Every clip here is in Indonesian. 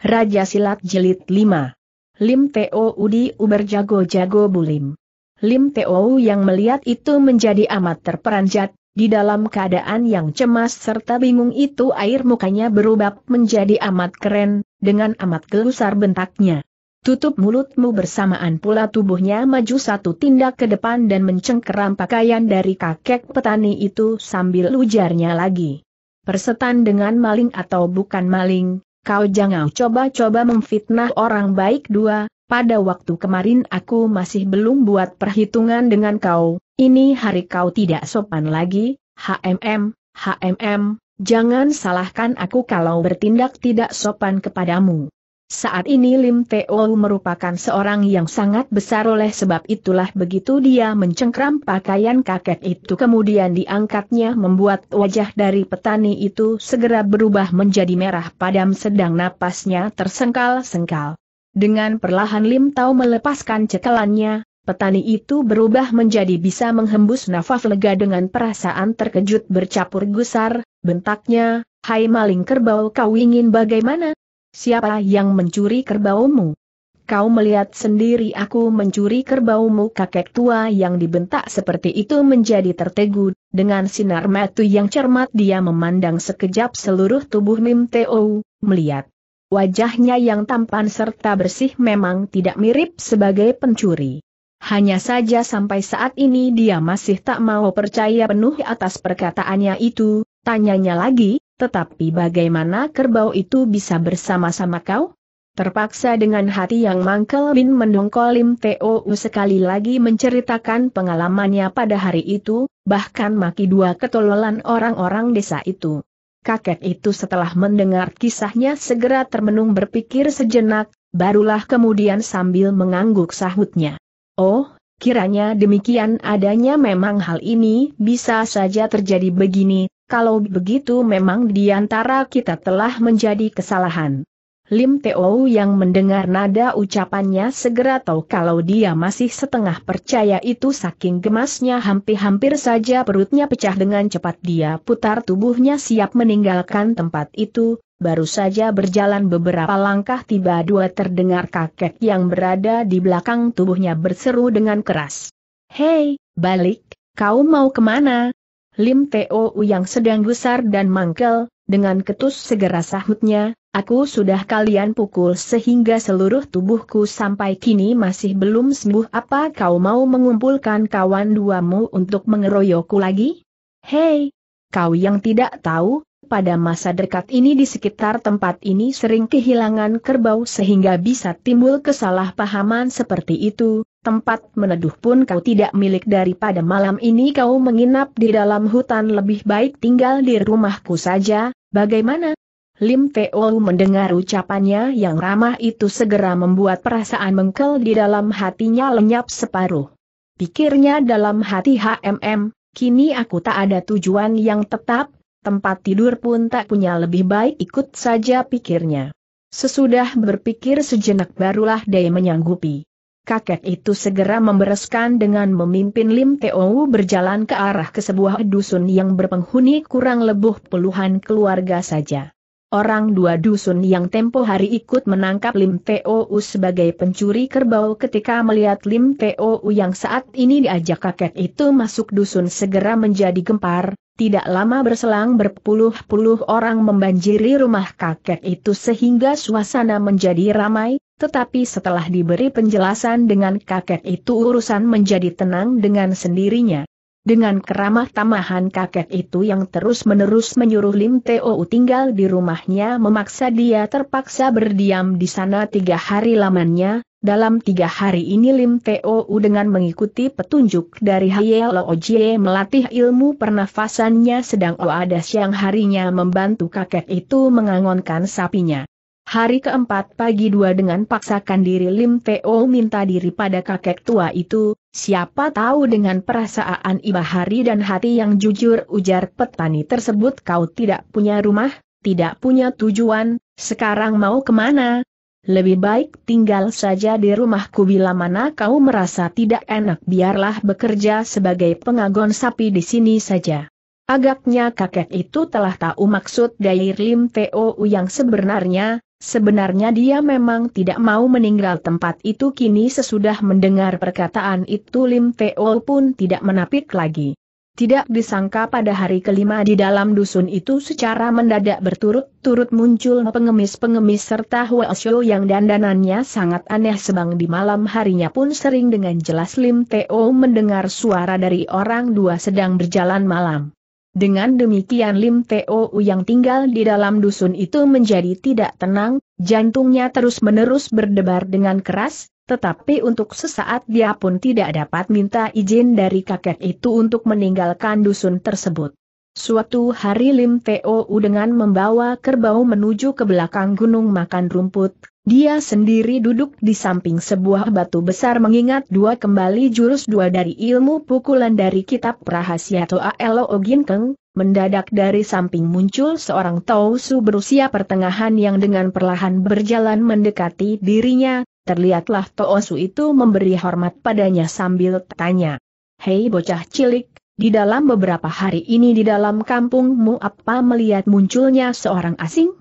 Raja Silat Jelit 5 Lim Teo Udi Uber Jago-Jago Bulim Lim Teo yang melihat itu menjadi amat terperanjat, di dalam keadaan yang cemas serta bingung itu air mukanya berubah menjadi amat keren, dengan amat gelusar bentaknya. Tutup mulutmu bersamaan pula tubuhnya maju satu tindak ke depan dan mencengkeram pakaian dari kakek petani itu sambil ujarnya lagi. Persetan dengan maling atau bukan maling, kau jangan coba-coba memfitnah orang baik dua, pada waktu kemarin aku masih belum buat perhitungan dengan kau, ini hari kau tidak sopan lagi, HMM, HMM, jangan salahkan aku kalau bertindak tidak sopan kepadamu. Saat ini Lim Teo merupakan seorang yang sangat besar oleh sebab itulah begitu dia mencengkram pakaian kakek itu kemudian diangkatnya membuat wajah dari petani itu segera berubah menjadi merah padam sedang napasnya tersengkal-sengkal. Dengan perlahan Lim Tao melepaskan cekelannya, petani itu berubah menjadi bisa menghembus nafas lega dengan perasaan terkejut bercampur gusar, bentaknya, hai maling kerbau kau ingin bagaimana? Siapa yang mencuri kerbaumu? Kau melihat sendiri aku mencuri kerbaumu kakek tua yang dibentak seperti itu menjadi tertegun, dengan sinar mata yang cermat dia memandang sekejap seluruh tubuh Mim Teo, melihat. Wajahnya yang tampan serta bersih memang tidak mirip sebagai pencuri. Hanya saja sampai saat ini dia masih tak mau percaya penuh atas perkataannya itu, tanyanya lagi, tetapi bagaimana kerbau itu bisa bersama-sama kau? Terpaksa dengan hati yang mangkel Bin mendongkol Lim Teo sekali lagi menceritakan pengalamannya pada hari itu, bahkan maki dua ketololan orang-orang desa itu. Kakek itu setelah mendengar kisahnya segera termenung berpikir sejenak, barulah kemudian sambil mengangguk sahutnya. Oh, kiranya demikian adanya memang hal ini bisa saja terjadi begini, kalau begitu memang di antara kita telah menjadi kesalahan. Lim Teo yang mendengar nada ucapannya segera tahu kalau dia masih setengah percaya itu saking gemasnya hampir-hampir saja perutnya pecah dengan cepat dia putar tubuhnya siap meninggalkan tempat itu, baru saja berjalan beberapa langkah tiba dua terdengar kakek yang berada di belakang tubuhnya berseru dengan keras. Hei, balik, kau mau kemana? Lim Teo yang sedang gusar dan mangkel, dengan ketus segera sahutnya, aku sudah kalian pukul sehingga seluruh tubuhku sampai kini masih belum sembuh apa kau mau mengumpulkan kawan duamu untuk mengeroyokku lagi? Hei, kau yang tidak tahu, pada masa dekat ini di sekitar tempat ini sering kehilangan kerbau sehingga bisa timbul kesalahpahaman seperti itu, tempat meneduh pun kau tidak milik daripada malam ini kau menginap di dalam hutan lebih baik tinggal di rumahku saja, bagaimana? Lim Feo mendengar ucapannya yang ramah itu segera membuat perasaan mengkel di dalam hatinya lenyap separuh. Pikirnya dalam hati HMM, kini aku tak ada tujuan yang tetap, tempat tidur pun tak punya lebih baik ikut saja pikirnya. Sesudah berpikir sejenak barulah Dei menyanggupi kakek itu segera membereskan dengan memimpin Lim Teo berjalan ke arah ke sebuah dusun yang berpenghuni kurang lebih puluhan keluarga saja. Orang dua dusun yang tempo hari ikut menangkap Lim Teo sebagai pencuri kerbau ketika melihat Lim Teo yang saat ini diajak kakek itu masuk dusun segera menjadi gempar, tidak lama berselang berpuluh-puluh orang membanjiri rumah kakek itu sehingga suasana menjadi ramai, tetapi setelah diberi penjelasan dengan kakek itu urusan menjadi tenang dengan sendirinya. Dengan keramah tamahan kakek itu yang terus-menerus menyuruh Lim Teo tinggal di rumahnya memaksa dia terpaksa berdiam di sana tiga hari lamanya, dalam tiga hari ini Lim Teo dengan mengikuti petunjuk dari Hayelo Ojie melatih ilmu pernafasannya sedang Oada siang harinya membantu kakek itu mengangonkan sapinya. Hari keempat pagi dua dengan paksakan diri Lim Teo minta diri pada kakek tua itu, siapa tahu dengan perasaan iba hari dan hati yang jujur ujar petani tersebut kau tidak punya rumah, tidak punya tujuan, sekarang mau kemana, lebih baik tinggal saja di rumahku bila mana kau merasa tidak enak biarlah bekerja sebagai pengagon sapi di sini saja. Agaknya kakek itu telah tahu maksud Dair Lim Teo yang sebenarnya, sebenarnya dia memang tidak mau meninggal tempat itu kini sesudah mendengar perkataan itu Lim Teo pun tidak menapik lagi. Tidak disangka pada hari kelima di dalam dusun itu secara mendadak berturut-turut muncul pengemis-pengemis serta Huasyo yang dandanannya sangat aneh sebang di malam harinya pun sering dengan jelas Lim Teo mendengar suara dari orang dua sedang berjalan malam. Dengan demikian Lim Teo yang tinggal di dalam dusun itu menjadi tidak tenang, jantungnya terus-menerus berdebar dengan keras, tetapi untuk sesaat dia pun tidak dapat minta izin dari kakek itu untuk meninggalkan dusun tersebut. Suatu hari Lim Teo dengan membawa kerbau menuju ke belakang gunung makan rumput, dia sendiri duduk di samping sebuah batu besar mengingat dua kembali jurus dua dari ilmu pukulan dari kitab rahasia Toa Elo Ginkeng, mendadak dari samping muncul seorang Tausu berusia pertengahan yang dengan perlahan berjalan mendekati dirinya, terlihatlah Tausu itu memberi hormat padanya sambil tanya, Hei bocah cilik, di dalam beberapa hari ini di dalam kampungmu apa melihat munculnya seorang asing?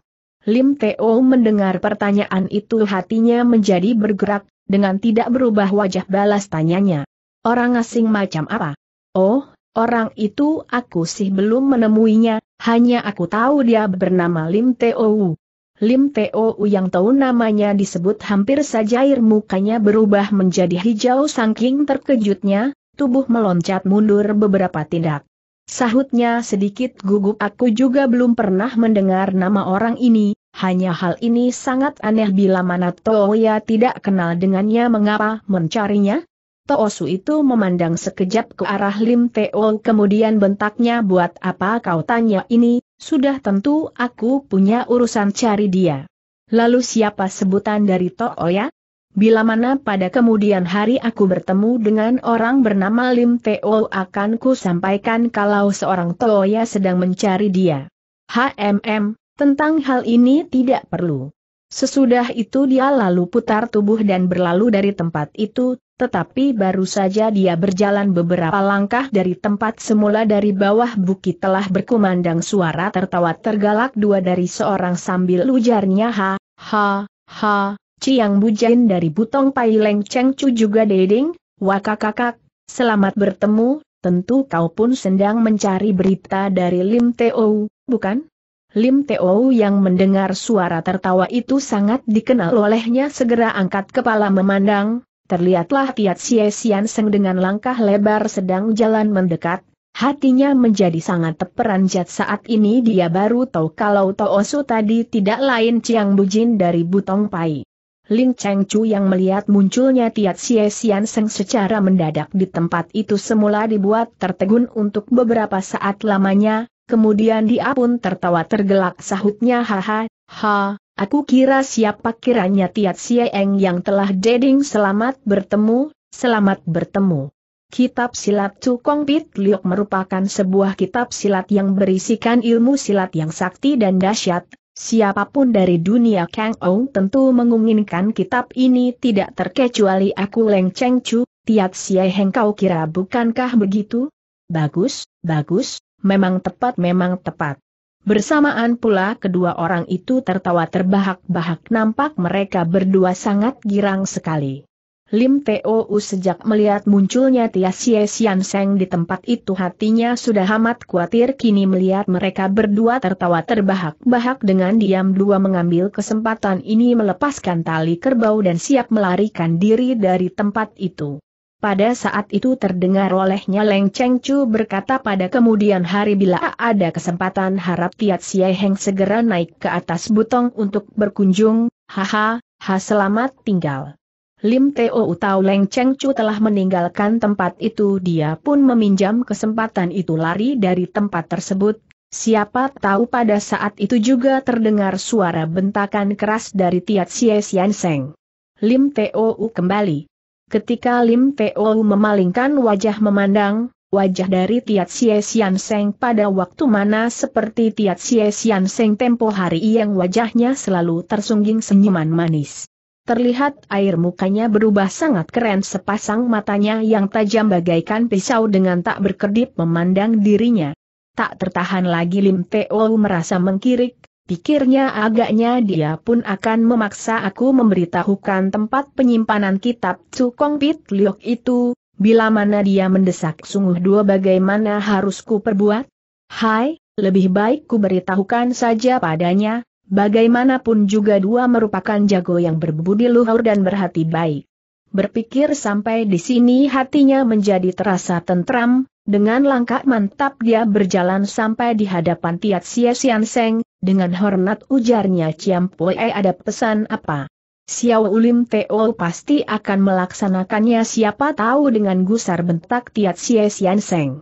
Lim Teo mendengar pertanyaan itu hatinya menjadi bergerak, dengan tidak berubah wajah balas tanyanya. Orang asing macam apa? Oh, orang itu aku sih belum menemuinya, hanya aku tahu dia bernama Lim Teo. Lim Teo yang tahu namanya disebut hampir saja air mukanya berubah menjadi hijau sangking terkejutnya, tubuh meloncat mundur beberapa tindak. Sahutnya sedikit gugup aku juga belum pernah mendengar nama orang ini, hanya hal ini sangat aneh bila mana Toya tidak kenal dengannya mengapa mencarinya? Toosu itu memandang sekejap ke arah Lim Teo kemudian bentaknya buat apa kau tanya ini, sudah tentu aku punya urusan cari dia. Lalu siapa sebutan dari Tooya? Bila mana pada kemudian hari aku bertemu dengan orang bernama Lim Teo akan ku sampaikan kalau seorang Toya sedang mencari dia. HMM, tentang hal ini tidak perlu. Sesudah itu dia lalu putar tubuh dan berlalu dari tempat itu, tetapi baru saja dia berjalan beberapa langkah dari tempat semula dari bawah bukit telah berkumandang suara tertawa tergalak dua dari seorang sambil ujarnya ha, ha, ha, Ciang Bujain dari Butong Pai Leng Cheng juga deding, wakakakak, selamat bertemu, tentu kau pun sedang mencari berita dari Lim Teo, bukan? Lim Teo yang mendengar suara tertawa itu sangat dikenal olehnya segera angkat kepala memandang, terlihatlah Tiat Sie Sian Seng dengan langkah lebar sedang jalan mendekat, hatinya menjadi sangat terperanjat saat ini dia baru tahu kalau Toosu tadi tidak lain Ciang Bujin dari Butong Pai. Ling Cheng Chu yang melihat munculnya Tiat Sie Sian Seng secara mendadak di tempat itu semula dibuat tertegun untuk beberapa saat lamanya, Kemudian dia pun tertawa tergelak sahutnya haha, ha, aku kira siapa kiranya Tiat Sieng yang telah deding selamat bertemu, selamat bertemu. Kitab silat Cukong Pit Liok merupakan sebuah kitab silat yang berisikan ilmu silat yang sakti dan dahsyat. Siapapun dari dunia Kang Ong tentu menginginkan kitab ini tidak terkecuali aku Leng Cheng Chu, Tiat Sieheng kau kira bukankah begitu? Bagus, bagus, memang tepat memang tepat. Bersamaan pula kedua orang itu tertawa terbahak-bahak nampak mereka berdua sangat girang sekali. Lim Teo sejak melihat munculnya Tia Sia Sian Seng di tempat itu hatinya sudah amat khawatir kini melihat mereka berdua tertawa terbahak-bahak dengan diam dua mengambil kesempatan ini melepaskan tali kerbau dan siap melarikan diri dari tempat itu. Pada saat itu terdengar olehnya Leng Cheng Chu berkata pada kemudian hari bila ada kesempatan harap Tiat Siai Heng segera naik ke atas butong untuk berkunjung, haha, ha selamat tinggal. Lim Teo Utau Leng Cheng Chu telah meninggalkan tempat itu dia pun meminjam kesempatan itu lari dari tempat tersebut. Siapa tahu pada saat itu juga terdengar suara bentakan keras dari Tiat Siai Sian Seng. Lim Teo U kembali Ketika Lim Teo memalingkan wajah memandang, wajah dari Tiat Sie Sian Seng pada waktu mana seperti Tiat Sie Sian Seng tempo hari yang wajahnya selalu tersungging senyuman manis. Terlihat air mukanya berubah sangat keren sepasang matanya yang tajam bagaikan pisau dengan tak berkedip memandang dirinya. Tak tertahan lagi Lim Teo merasa mengkirik, Pikirnya agaknya dia pun akan memaksa aku memberitahukan tempat penyimpanan kitab Cukong Pit Liok itu, bila mana dia mendesak sungguh dua bagaimana harusku perbuat? Hai, lebih baik ku beritahukan saja padanya, bagaimanapun juga dua merupakan jago yang berbudi luhur dan berhati baik. Berpikir sampai di sini hatinya menjadi terasa tentram, dengan langkah mantap dia berjalan sampai di hadapan Tiat Sia Sian Seng, dengan hormat ujarnya Ciam Pue ada pesan apa? Xiao Ulim Teo pasti akan melaksanakannya siapa tahu dengan gusar bentak Tiat Xie Sian Seng.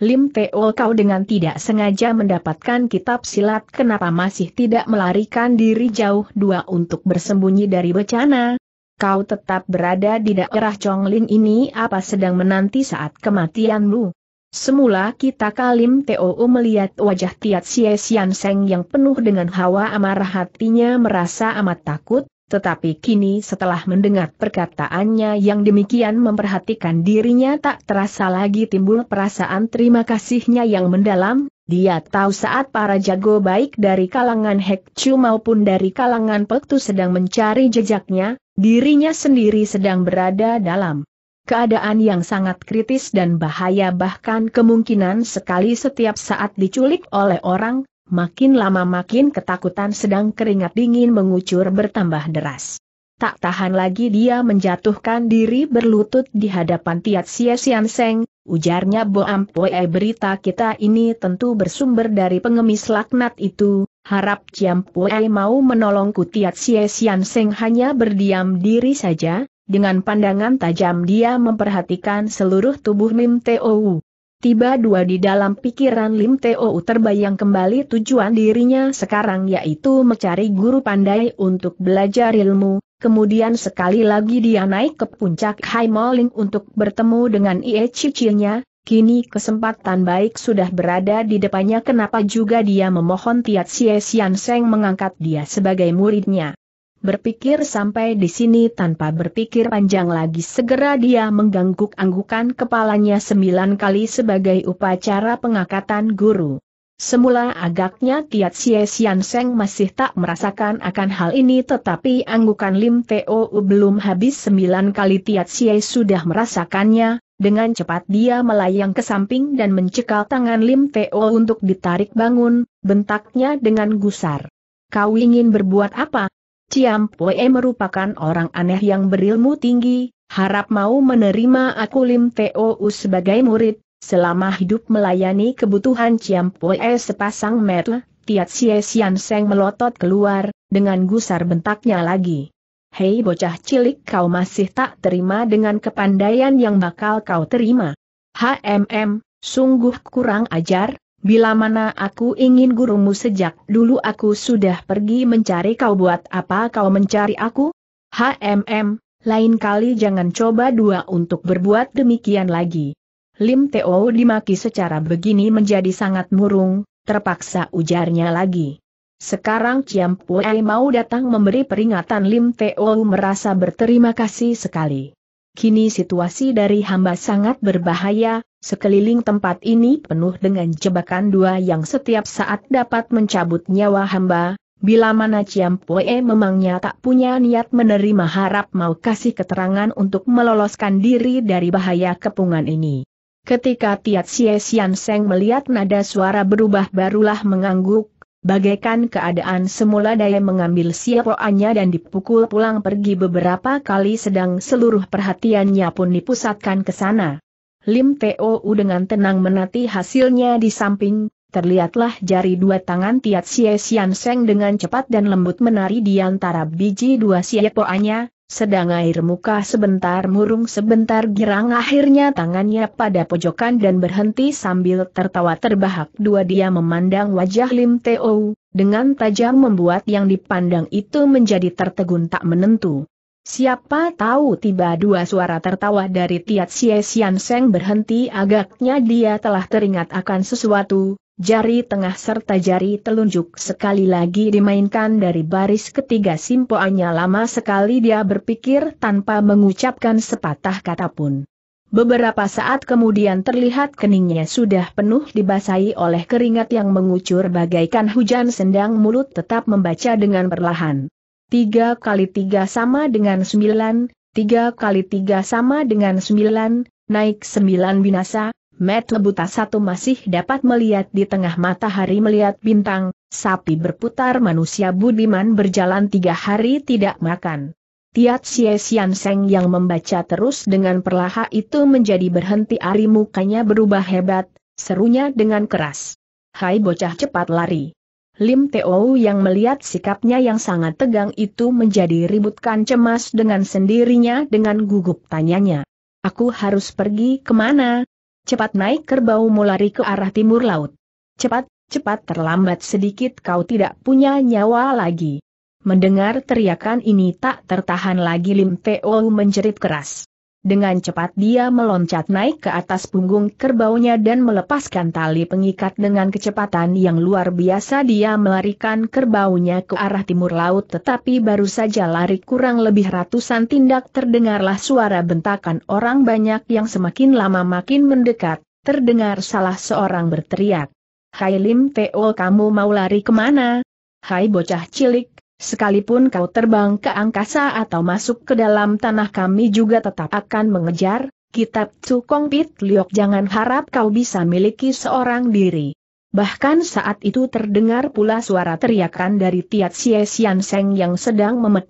Lim Teo kau dengan tidak sengaja mendapatkan kitab silat kenapa masih tidak melarikan diri jauh dua untuk bersembunyi dari bencana? Kau tetap berada di daerah Lin ini apa sedang menanti saat kematianmu? Semula kita kalim TOU melihat wajah Tiat Sie Sian Seng yang penuh dengan hawa amarah hatinya merasa amat takut, tetapi kini setelah mendengar perkataannya yang demikian memperhatikan dirinya tak terasa lagi timbul perasaan terima kasihnya yang mendalam, dia tahu saat para jago baik dari kalangan Hek Chu maupun dari kalangan Pektu sedang mencari jejaknya, dirinya sendiri sedang berada dalam keadaan yang sangat kritis dan bahaya bahkan kemungkinan sekali setiap saat diculik oleh orang, makin lama makin ketakutan sedang keringat dingin mengucur bertambah deras. Tak tahan lagi dia menjatuhkan diri berlutut di hadapan Tiat Sia Sian Seng, ujarnya Bo Poe berita kita ini tentu bersumber dari pengemis laknat itu, harap Ciam Poe mau menolongku Tiat Sia Sian Seng hanya berdiam diri saja, dengan pandangan tajam dia memperhatikan seluruh tubuh Lim Tou. Tiba dua di dalam pikiran Lim Tou terbayang kembali tujuan dirinya sekarang yaitu mencari guru pandai untuk belajar ilmu, kemudian sekali lagi dia naik ke puncak Hai Moling untuk bertemu dengan Ie Cicilnya, Kini kesempatan baik sudah berada di depannya kenapa juga dia memohon Tiat Sie Sian Seng mengangkat dia sebagai muridnya. Berpikir sampai di sini tanpa berpikir panjang lagi segera dia menggangguk-anggukan kepalanya sembilan kali sebagai upacara pengakatan guru. Semula agaknya Tiat Xie Sian Seng masih tak merasakan akan hal ini tetapi anggukan Lim Teo belum habis sembilan kali Tiat Xie sudah merasakannya, dengan cepat dia melayang ke samping dan mencekal tangan Lim Teo untuk ditarik bangun, bentaknya dengan gusar. Kau ingin berbuat apa? Ciam Pue merupakan orang aneh yang berilmu tinggi, harap mau menerima aku Lim Teo sebagai murid, selama hidup melayani kebutuhan Ciam Pue sepasang metu, Tiat Sie Sian Seng melotot keluar, dengan gusar bentaknya lagi. Hei bocah cilik kau masih tak terima dengan kepandaian yang bakal kau terima. HMM, sungguh kurang ajar, Bila mana aku ingin gurumu sejak dulu aku sudah pergi mencari kau buat apa kau mencari aku? HMM, lain kali jangan coba dua untuk berbuat demikian lagi. Lim Teo dimaki secara begini menjadi sangat murung, terpaksa ujarnya lagi. Sekarang Ciam mau datang memberi peringatan Lim Teo merasa berterima kasih sekali. Kini situasi dari hamba sangat berbahaya, sekeliling tempat ini penuh dengan jebakan dua yang setiap saat dapat mencabut nyawa hamba, bila mana Pue memangnya tak punya niat menerima harap mau kasih keterangan untuk meloloskan diri dari bahaya kepungan ini. Ketika Tiat Xie Sian Seng melihat nada suara berubah barulah mengangguk, Bagaikan keadaan semula daya mengambil siapoannya dan dipukul pulang pergi beberapa kali sedang seluruh perhatiannya pun dipusatkan ke sana. Lim T.O.U. dengan tenang menati hasilnya di samping, terlihatlah jari dua tangan Tiat Sie Sian Seng dengan cepat dan lembut menari di antara biji dua siapoannya, sedang air muka sebentar murung sebentar girang akhirnya tangannya pada pojokan dan berhenti sambil tertawa terbahak dua dia memandang wajah Lim Teo, dengan tajam membuat yang dipandang itu menjadi tertegun tak menentu. Siapa tahu tiba dua suara tertawa dari Tiat Xie Sian Seng berhenti agaknya dia telah teringat akan sesuatu, jari tengah serta jari telunjuk sekali lagi dimainkan dari baris ketiga simpoannya lama sekali dia berpikir tanpa mengucapkan sepatah kata pun. Beberapa saat kemudian terlihat keningnya sudah penuh dibasahi oleh keringat yang mengucur bagaikan hujan sendang mulut tetap membaca dengan perlahan. Tiga kali tiga sama dengan sembilan, tiga kali tiga sama dengan sembilan, naik sembilan binasa, Mata buta satu masih dapat melihat di tengah matahari melihat bintang, sapi berputar manusia budiman berjalan tiga hari tidak makan. Tiat Xie Xian Seng yang membaca terus dengan perlahan itu menjadi berhenti ari mukanya berubah hebat, serunya dengan keras. Hai bocah cepat lari. Lim Teo yang melihat sikapnya yang sangat tegang itu menjadi ributkan cemas dengan sendirinya dengan gugup tanyanya. Aku harus pergi kemana? Cepat naik kerbau, lari ke arah timur laut. Cepat, cepat terlambat sedikit kau tidak punya nyawa lagi. Mendengar teriakan ini tak tertahan lagi Lim Teo menjerit keras. Dengan cepat dia meloncat naik ke atas punggung kerbaunya dan melepaskan tali pengikat dengan kecepatan yang luar biasa dia melarikan kerbaunya ke arah timur laut tetapi baru saja lari kurang lebih ratusan tindak terdengarlah suara bentakan orang banyak yang semakin lama makin mendekat, terdengar salah seorang berteriak. Hai Lim Teo kamu mau lari kemana? Hai bocah cilik, Sekalipun kau terbang ke angkasa atau masuk ke dalam tanah kami juga tetap akan mengejar, kitab Cukong Pit Liok jangan harap kau bisa miliki seorang diri. Bahkan saat itu terdengar pula suara teriakan dari Tiat Xie Sian Seng yang sedang memet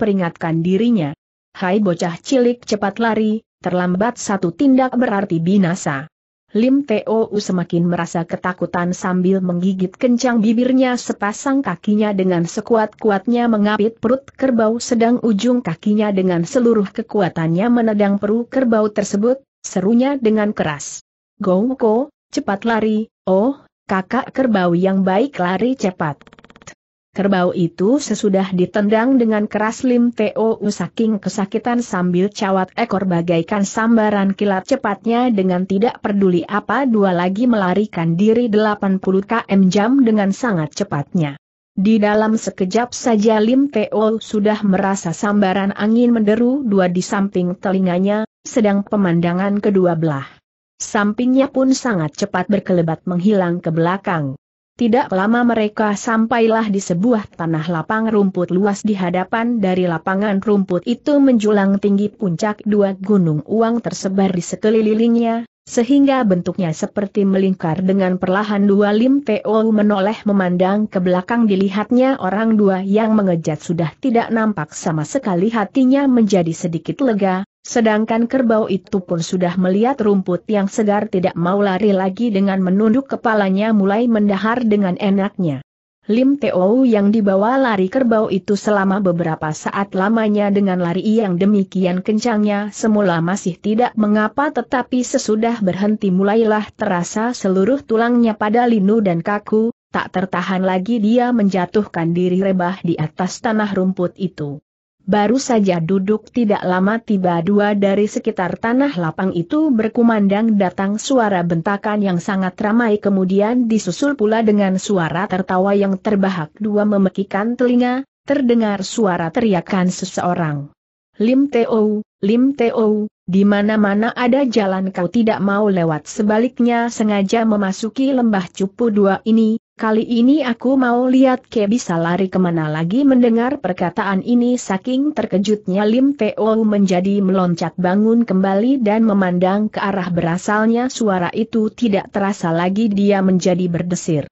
dirinya. Hai bocah cilik cepat lari, terlambat satu tindak berarti binasa. Lim Teo semakin merasa ketakutan sambil menggigit kencang bibirnya sepasang kakinya dengan sekuat-kuatnya mengapit perut kerbau sedang ujung kakinya dengan seluruh kekuatannya menedang perut kerbau tersebut, serunya dengan keras. Gouko, cepat lari, oh, kakak kerbau yang baik lari cepat. Kerbau itu sesudah ditendang dengan keras Lim Teo saking kesakitan sambil cawat ekor bagaikan sambaran kilat cepatnya dengan tidak peduli apa dua lagi melarikan diri 80 km jam dengan sangat cepatnya. Di dalam sekejap saja Lim Teo sudah merasa sambaran angin menderu dua di samping telinganya, sedang pemandangan kedua belah. Sampingnya pun sangat cepat berkelebat menghilang ke belakang. Tidak lama mereka sampailah di sebuah tanah lapang rumput luas di hadapan dari lapangan rumput itu menjulang tinggi puncak dua gunung uang tersebar di sekelilingnya, sehingga bentuknya seperti melingkar dengan perlahan dua lim TO menoleh memandang ke belakang dilihatnya orang dua yang mengejat sudah tidak nampak sama sekali hatinya menjadi sedikit lega, Sedangkan kerbau itu pun sudah melihat rumput yang segar tidak mau lari lagi dengan menunduk kepalanya mulai mendahar dengan enaknya. Lim Teo yang dibawa lari kerbau itu selama beberapa saat lamanya dengan lari yang demikian kencangnya semula masih tidak mengapa tetapi sesudah berhenti mulailah terasa seluruh tulangnya pada linu dan kaku, tak tertahan lagi dia menjatuhkan diri rebah di atas tanah rumput itu. Baru saja duduk tidak lama tiba dua dari sekitar tanah lapang itu berkumandang datang suara bentakan yang sangat ramai kemudian disusul pula dengan suara tertawa yang terbahak dua memekikan telinga, terdengar suara teriakan seseorang. Lim Teo, Lim Teo, di mana-mana ada jalan kau tidak mau lewat sebaliknya sengaja memasuki lembah cupu dua ini, Kali ini aku mau lihat Ke bisa lari kemana lagi mendengar perkataan ini saking terkejutnya Lim Teo menjadi meloncat bangun kembali dan memandang ke arah berasalnya suara itu tidak terasa lagi dia menjadi berdesir.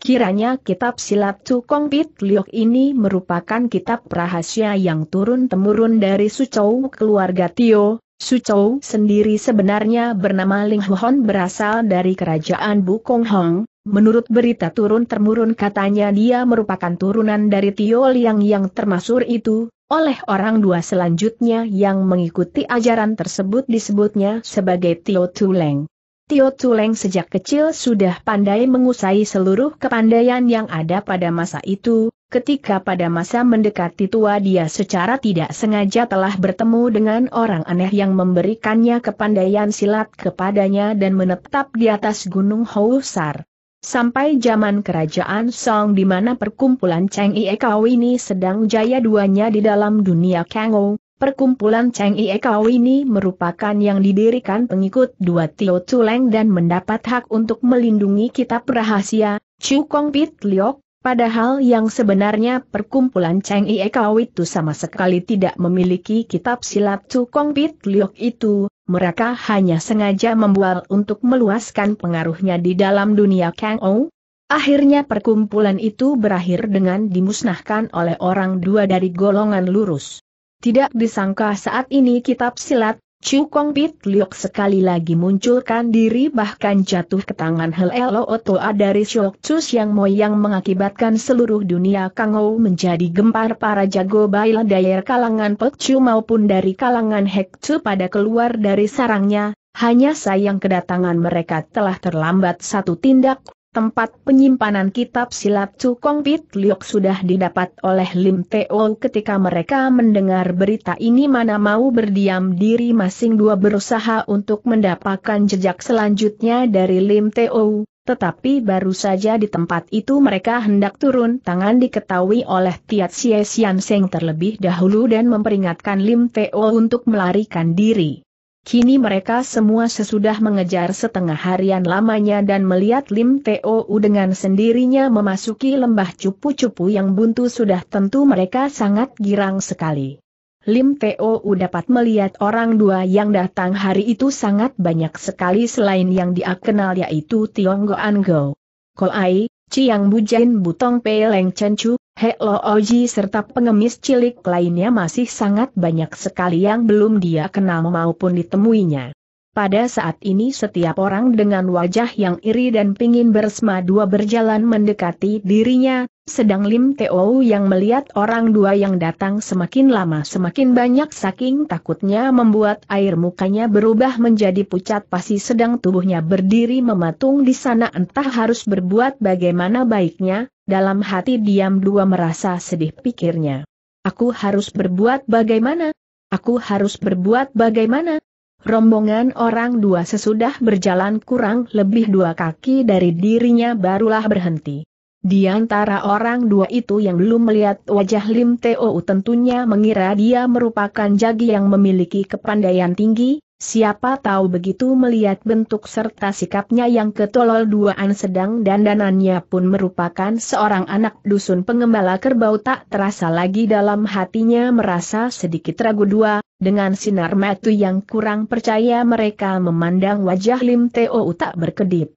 Kiranya kitab silat Tukong Pit Liok ini merupakan kitab rahasia yang turun-temurun dari Sucou keluarga Tio, Suchou sendiri sebenarnya bernama Ling Hohon berasal dari kerajaan Bukong Hong, menurut berita turun-temurun katanya dia merupakan turunan dari Tio Liang yang termasuk itu, oleh orang dua selanjutnya yang mengikuti ajaran tersebut disebutnya sebagai Tio Tuleng. Tio Tuleng sejak kecil sudah pandai mengusai seluruh kepandaian yang ada pada masa itu, Ketika pada masa mendekati tua dia secara tidak sengaja telah bertemu dengan orang aneh yang memberikannya kepandaian silat kepadanya dan menetap di atas gunung Housar. Sampai zaman kerajaan Song di mana perkumpulan Cheng Ie Kau ini sedang jaya duanya di dalam dunia Kangou, perkumpulan Cheng Ie Kau ini merupakan yang didirikan pengikut dua Tio Tuleng dan mendapat hak untuk melindungi kitab rahasia, Chu Kong Pit Liok, Padahal yang sebenarnya perkumpulan Cheng Ie Kau itu sama sekali tidak memiliki kitab silat Cukong Pit Liok itu, mereka hanya sengaja membual untuk meluaskan pengaruhnya di dalam dunia Kang Ou. Akhirnya perkumpulan itu berakhir dengan dimusnahkan oleh orang dua dari golongan lurus. Tidak disangka saat ini kitab silat Chu Kong Pit Liok sekali lagi munculkan diri bahkan jatuh ke tangan Helelo Otoa dari Shok Tsus yang yang mengakibatkan seluruh dunia Kangou menjadi gempar para jago baila dayer kalangan Pek Chu maupun dari kalangan Hek Chu pada keluar dari sarangnya, hanya sayang kedatangan mereka telah terlambat satu tindak Tempat penyimpanan kitab silat Cukong Pit Liok sudah didapat oleh Lim Teo ketika mereka mendengar berita ini mana mau berdiam diri masing dua berusaha untuk mendapatkan jejak selanjutnya dari Lim Teo, tetapi baru saja di tempat itu mereka hendak turun tangan diketahui oleh Tiat Xie Sian Seng terlebih dahulu dan memperingatkan Lim Teo untuk melarikan diri. Kini mereka semua sesudah mengejar setengah harian lamanya dan melihat Lim Teo dengan sendirinya memasuki lembah cupu-cupu yang buntu sudah tentu mereka sangat girang sekali. Lim Teo dapat melihat orang dua yang datang hari itu sangat banyak sekali selain yang dia kenal yaitu Tiong Goan Go. Kolai, Chiang Bujain Butong Leng Chen Chu, He Lo Oji serta pengemis cilik lainnya masih sangat banyak sekali yang belum dia kenal maupun ditemuinya. Pada saat ini setiap orang dengan wajah yang iri dan pingin dua berjalan mendekati dirinya, sedang Lim Teo yang melihat orang dua yang datang semakin lama semakin banyak saking takutnya membuat air mukanya berubah menjadi pucat pasti sedang tubuhnya berdiri mematung di sana entah harus berbuat bagaimana baiknya, dalam hati diam dua merasa sedih pikirnya. Aku harus berbuat bagaimana? Aku harus berbuat bagaimana? rombongan orang dua sesudah berjalan kurang lebih dua kaki dari dirinya barulah berhenti. Di antara orang dua itu yang belum melihat wajah Lim Teo tentunya mengira dia merupakan jagi yang memiliki kepandaian tinggi, Siapa tahu begitu melihat bentuk serta sikapnya yang ketolol duaan sedang dandanannya pun merupakan seorang anak dusun pengembala kerbau tak terasa lagi dalam hatinya merasa sedikit ragu dua, dengan sinar matu yang kurang percaya mereka memandang wajah Lim Teo tak berkedip.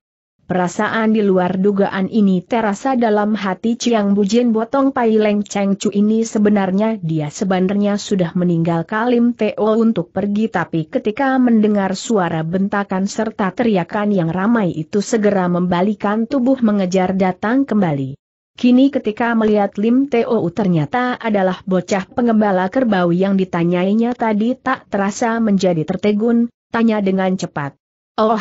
Perasaan di luar dugaan ini terasa dalam hati Chiang Bujin Botong Pai Leng Cheng Chu ini sebenarnya dia sebenarnya sudah meninggal Kalim Teo untuk pergi tapi ketika mendengar suara bentakan serta teriakan yang ramai itu segera membalikan tubuh mengejar datang kembali. Kini ketika melihat Lim Teo ternyata adalah bocah pengembala kerbau yang ditanyainya tadi tak terasa menjadi tertegun, tanya dengan cepat. Oh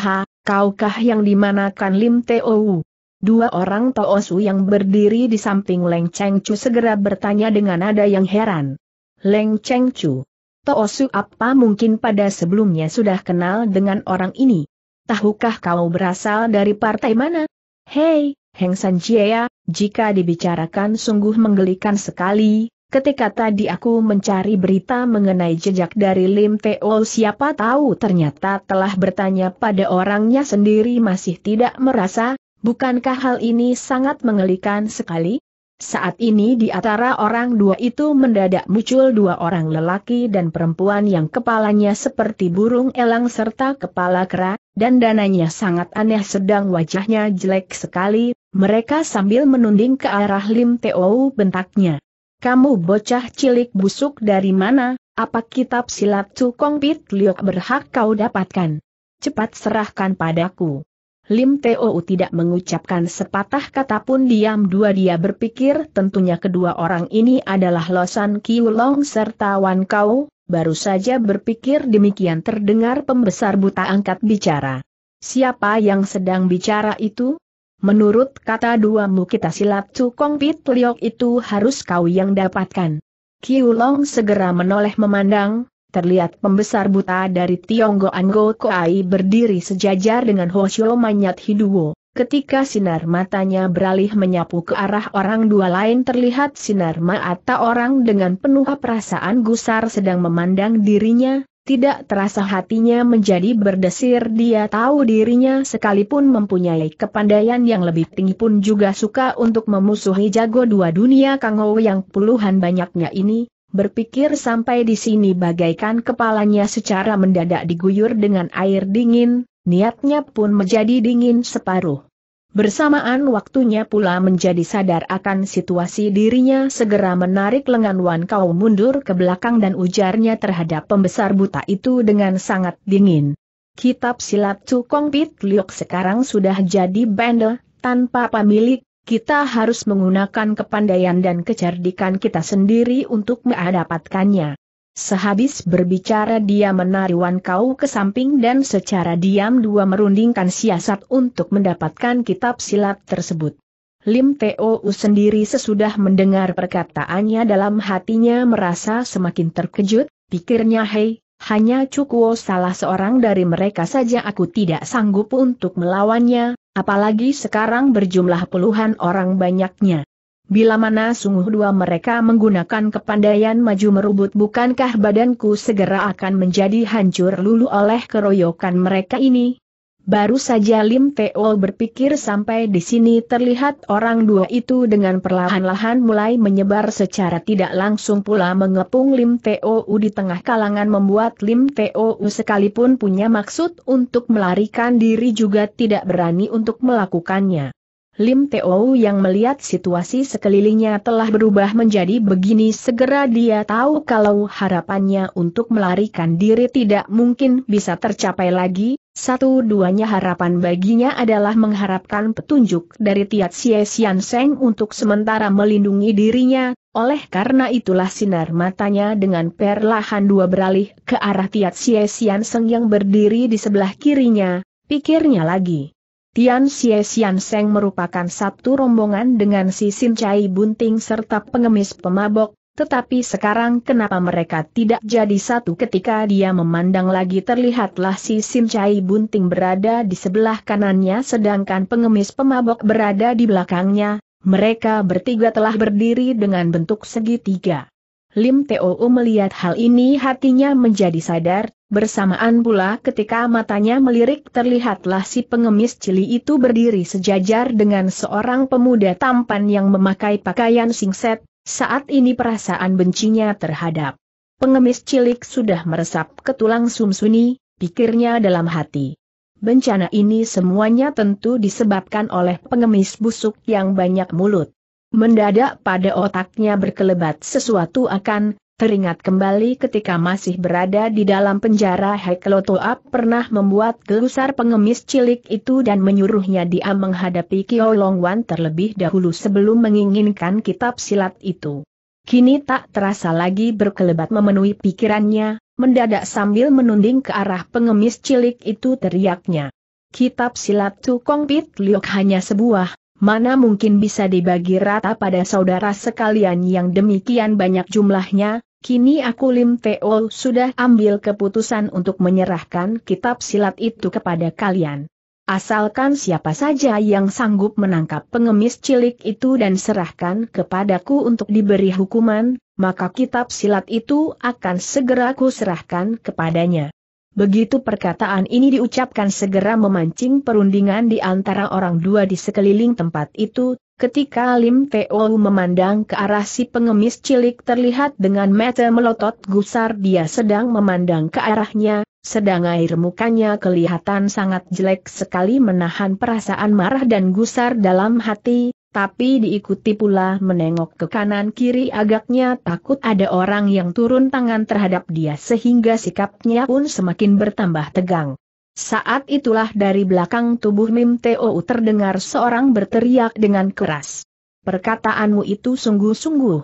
kaukah yang dimanakan Lim Teo? Dua orang Toosu yang berdiri di samping Leng Cheng Chu segera bertanya dengan nada yang heran. Leng Cheng Chu, Toosu apa mungkin pada sebelumnya sudah kenal dengan orang ini? Tahukah kau berasal dari partai mana? Hei, Heng San Jia, ya, jika dibicarakan sungguh menggelikan sekali, Ketika tadi aku mencari berita mengenai jejak dari Lim Teo siapa tahu ternyata telah bertanya pada orangnya sendiri masih tidak merasa, bukankah hal ini sangat mengelikan sekali? Saat ini di antara orang dua itu mendadak muncul dua orang lelaki dan perempuan yang kepalanya seperti burung elang serta kepala kera, dan dananya sangat aneh sedang wajahnya jelek sekali, mereka sambil menunding ke arah Lim Teo bentaknya. Kamu bocah cilik busuk dari mana, apa kitab silat Cukong Pit Liok berhak kau dapatkan? Cepat serahkan padaku. Lim Teo tidak mengucapkan sepatah kata pun diam dua dia berpikir tentunya kedua orang ini adalah Losan Kiulong serta Wan Kau, baru saja berpikir demikian terdengar pembesar buta angkat bicara. Siapa yang sedang bicara itu? Menurut kata dua mukita silat cukong pit liok itu harus kau yang dapatkan. Kiulong segera menoleh memandang, terlihat pembesar buta dari Tionggo Anggo Koai berdiri sejajar dengan Hoshio Manyat Hiduo. Ketika sinar matanya beralih menyapu ke arah orang dua lain terlihat sinar mata orang dengan penuh perasaan gusar sedang memandang dirinya, tidak terasa hatinya menjadi berdesir dia tahu dirinya sekalipun mempunyai kepandaian yang lebih tinggi pun juga suka untuk memusuhi jago dua dunia Kang Ho yang puluhan banyaknya ini, berpikir sampai di sini bagaikan kepalanya secara mendadak diguyur dengan air dingin, niatnya pun menjadi dingin separuh. Bersamaan waktunya pula menjadi sadar akan situasi dirinya segera menarik lengan Wan Kau mundur ke belakang dan ujarnya terhadap pembesar buta itu dengan sangat dingin. Kitab silat Cukong Pit Liok sekarang sudah jadi bandel, tanpa pemilik, kita harus menggunakan kepandaian dan kecerdikan kita sendiri untuk mendapatkannya. Sehabis berbicara dia menarik Wan Kau ke samping dan secara diam dua merundingkan siasat untuk mendapatkan kitab silat tersebut. Lim Teo sendiri sesudah mendengar perkataannya dalam hatinya merasa semakin terkejut, pikirnya hei, hanya Cukuo salah seorang dari mereka saja aku tidak sanggup untuk melawannya, apalagi sekarang berjumlah puluhan orang banyaknya. Bila mana sungguh dua mereka menggunakan kepandaian maju merubut bukankah badanku segera akan menjadi hancur lulu oleh keroyokan mereka ini? Baru saja Lim Teo berpikir sampai di sini terlihat orang dua itu dengan perlahan-lahan mulai menyebar secara tidak langsung pula mengepung Lim Teo di tengah kalangan membuat Lim Teo sekalipun punya maksud untuk melarikan diri juga tidak berani untuk melakukannya. Lim Teo yang melihat situasi sekelilingnya telah berubah menjadi begini segera dia tahu kalau harapannya untuk melarikan diri tidak mungkin bisa tercapai lagi, satu-duanya harapan baginya adalah mengharapkan petunjuk dari Tiat Sia Sian Seng untuk sementara melindungi dirinya, oleh karena itulah sinar matanya dengan perlahan dua beralih ke arah Tiat Sia Sian Seng yang berdiri di sebelah kirinya, pikirnya lagi. Tian Xie Xian Seng merupakan satu rombongan dengan si Sin Chai Bunting serta pengemis pemabok, tetapi sekarang kenapa mereka tidak jadi satu ketika dia memandang lagi terlihatlah si Sin Chai Bunting berada di sebelah kanannya sedangkan pengemis pemabok berada di belakangnya, mereka bertiga telah berdiri dengan bentuk segitiga. Lim Teo melihat hal ini hatinya menjadi sadar, Bersamaan pula ketika matanya melirik terlihatlah si pengemis cili itu berdiri sejajar dengan seorang pemuda tampan yang memakai pakaian singset, saat ini perasaan bencinya terhadap. Pengemis cilik sudah meresap ke tulang sumsuni, pikirnya dalam hati. Bencana ini semuanya tentu disebabkan oleh pengemis busuk yang banyak mulut. Mendadak pada otaknya berkelebat sesuatu akan, Teringat kembali ketika masih berada di dalam penjara Heklo Toap pernah membuat gelusar pengemis cilik itu dan menyuruhnya dia menghadapi Kio Long Wan terlebih dahulu sebelum menginginkan kitab silat itu. Kini tak terasa lagi berkelebat memenuhi pikirannya, mendadak sambil menunding ke arah pengemis cilik itu teriaknya. Kitab silat Tukong Pit Liok hanya sebuah, mana mungkin bisa dibagi rata pada saudara sekalian yang demikian banyak jumlahnya, Kini aku Lim Teo sudah ambil keputusan untuk menyerahkan kitab silat itu kepada kalian. Asalkan siapa saja yang sanggup menangkap pengemis cilik itu dan serahkan kepadaku untuk diberi hukuman, maka kitab silat itu akan segera ku serahkan kepadanya. Begitu perkataan ini diucapkan segera memancing perundingan di antara orang dua di sekeliling tempat itu, Ketika Lim Teo memandang ke arah si pengemis cilik terlihat dengan mata melotot gusar dia sedang memandang ke arahnya, sedang air mukanya kelihatan sangat jelek sekali menahan perasaan marah dan gusar dalam hati, tapi diikuti pula menengok ke kanan kiri agaknya takut ada orang yang turun tangan terhadap dia sehingga sikapnya pun semakin bertambah tegang. Saat itulah dari belakang tubuh Mim Teo terdengar seorang berteriak dengan keras. Perkataanmu itu sungguh-sungguh.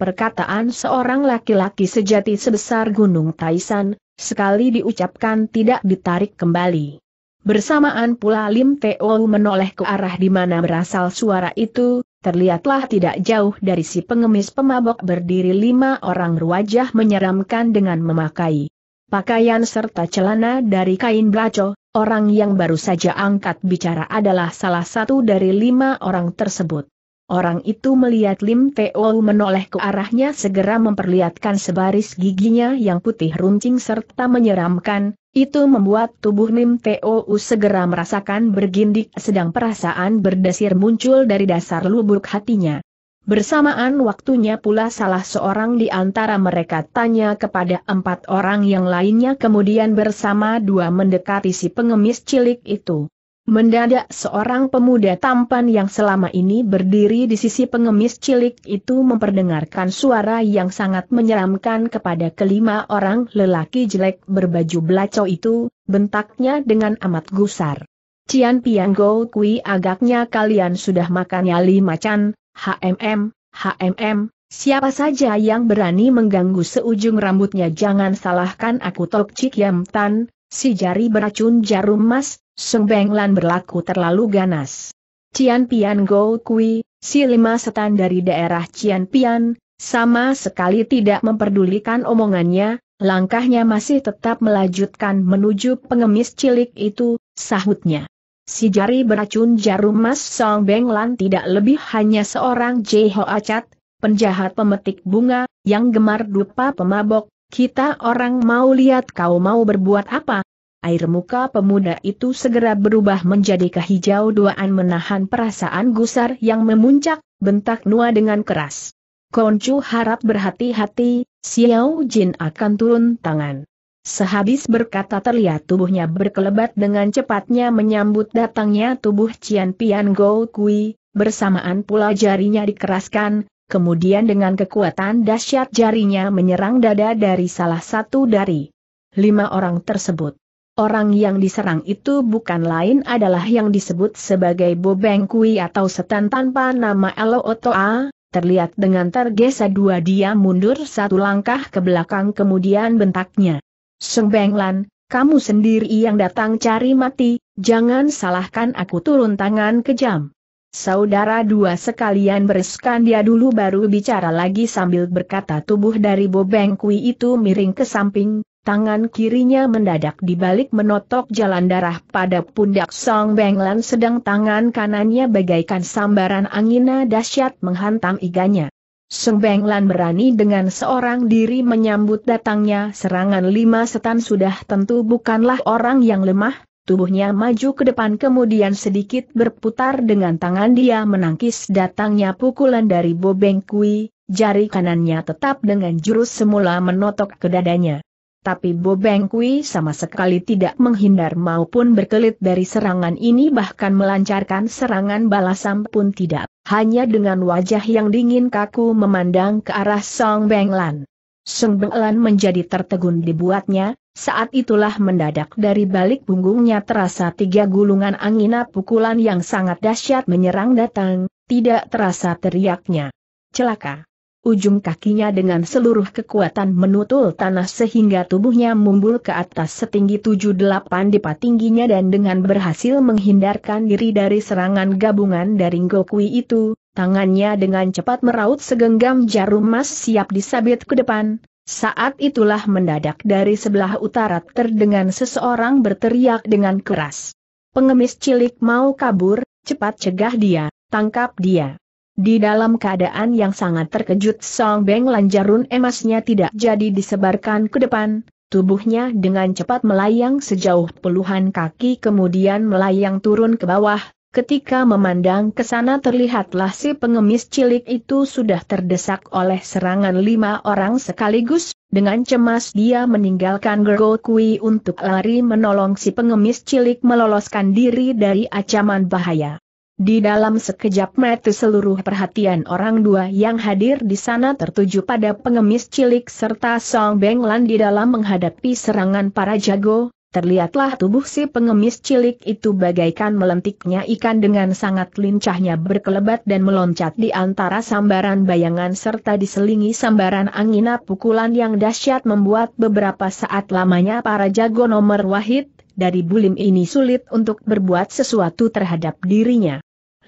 Perkataan seorang laki-laki sejati sebesar Gunung Taisan, sekali diucapkan tidak ditarik kembali. Bersamaan pula Lim Teo menoleh ke arah di mana berasal suara itu, terlihatlah tidak jauh dari si pengemis pemabok berdiri lima orang wajah menyeramkan dengan memakai pakaian serta celana dari kain braco, orang yang baru saja angkat bicara adalah salah satu dari lima orang tersebut. Orang itu melihat Lim Teo menoleh ke arahnya segera memperlihatkan sebaris giginya yang putih runcing serta menyeramkan, itu membuat tubuh Lim Teo segera merasakan bergindik sedang perasaan berdesir muncul dari dasar lubuk hatinya. Bersamaan waktunya pula salah seorang di antara mereka tanya kepada empat orang yang lainnya kemudian bersama dua mendekati si pengemis cilik itu. Mendadak seorang pemuda tampan yang selama ini berdiri di sisi pengemis cilik itu memperdengarkan suara yang sangat menyeramkan kepada kelima orang lelaki jelek berbaju belaco itu, bentaknya dengan amat gusar. Cian Piang Kui agaknya kalian sudah makan ya lima macan, HMM, HMM, siapa saja yang berani mengganggu seujung rambutnya jangan salahkan aku Tok Cik Yam Tan, si jari beracun jarum emas, Seng Beng Lan berlaku terlalu ganas. Cian Pian Go Kui, si lima setan dari daerah Cian Pian, sama sekali tidak memperdulikan omongannya, langkahnya masih tetap melanjutkan menuju pengemis cilik itu, sahutnya. Si jari beracun jarum mas Song Beng Lan tidak lebih hanya seorang Jeho Acat, penjahat pemetik bunga, yang gemar dupa pemabok, kita orang mau lihat kau mau berbuat apa. Air muka pemuda itu segera berubah menjadi kehijau duaan menahan perasaan gusar yang memuncak, bentak Nua dengan keras. Koncu harap berhati-hati, Xiao Jin akan turun tangan. Sehabis berkata terlihat tubuhnya berkelebat dengan cepatnya menyambut datangnya tubuh Cian Pian Go Kui, bersamaan pula jarinya dikeraskan, kemudian dengan kekuatan dahsyat jarinya menyerang dada dari salah satu dari lima orang tersebut. Orang yang diserang itu bukan lain adalah yang disebut sebagai Bobeng Kui atau setan tanpa nama Elo Otoa, terlihat dengan tergesa dua dia mundur satu langkah ke belakang kemudian bentaknya. Sembenglan, kamu sendiri yang datang cari mati, jangan salahkan aku turun tangan kejam. Saudara dua sekalian bereskan dia dulu baru bicara lagi sambil berkata tubuh dari Bobeng Kui itu miring ke samping, tangan kirinya mendadak dibalik menotok jalan darah pada pundak Song Benglan sedang tangan kanannya bagaikan sambaran angina dahsyat menghantam iganya. Sembeng Lan berani dengan seorang diri menyambut datangnya serangan lima setan sudah tentu bukanlah orang yang lemah, tubuhnya maju ke depan kemudian sedikit berputar dengan tangan dia menangkis datangnya pukulan dari Bobeng Kui, jari kanannya tetap dengan jurus semula menotok ke dadanya tapi Bobeng Kui sama sekali tidak menghindar maupun berkelit dari serangan ini bahkan melancarkan serangan balasan pun tidak, hanya dengan wajah yang dingin kaku memandang ke arah Song Benglan. Song Benglan menjadi tertegun dibuatnya, saat itulah mendadak dari balik punggungnya terasa tiga gulungan angin pukulan yang sangat dahsyat menyerang datang, tidak terasa teriaknya. Celaka! Ujung kakinya dengan seluruh kekuatan menutul tanah sehingga tubuhnya mumbul ke atas setinggi 78 dipa tingginya dan dengan berhasil menghindarkan diri dari serangan gabungan dari Gokui itu, tangannya dengan cepat meraut segenggam jarum emas siap disabit ke depan, saat itulah mendadak dari sebelah utara terdengar seseorang berteriak dengan keras. Pengemis cilik mau kabur, cepat cegah dia, tangkap dia. Di dalam keadaan yang sangat terkejut Song Beng lanjarun emasnya tidak jadi disebarkan ke depan, tubuhnya dengan cepat melayang sejauh puluhan kaki kemudian melayang turun ke bawah, Ketika memandang ke sana terlihatlah si pengemis cilik itu sudah terdesak oleh serangan lima orang sekaligus, dengan cemas dia meninggalkan Gergo Kui untuk lari menolong si pengemis cilik meloloskan diri dari acaman bahaya. Di dalam sekejap mata seluruh perhatian orang dua yang hadir di sana tertuju pada pengemis cilik serta Song Beng Lan di dalam menghadapi serangan para jago, terlihatlah tubuh si pengemis cilik itu bagaikan melentiknya ikan dengan sangat lincahnya berkelebat dan meloncat di antara sambaran bayangan serta diselingi sambaran angin pukulan yang dahsyat membuat beberapa saat lamanya para jago nomor wahid dari bulim ini sulit untuk berbuat sesuatu terhadap dirinya.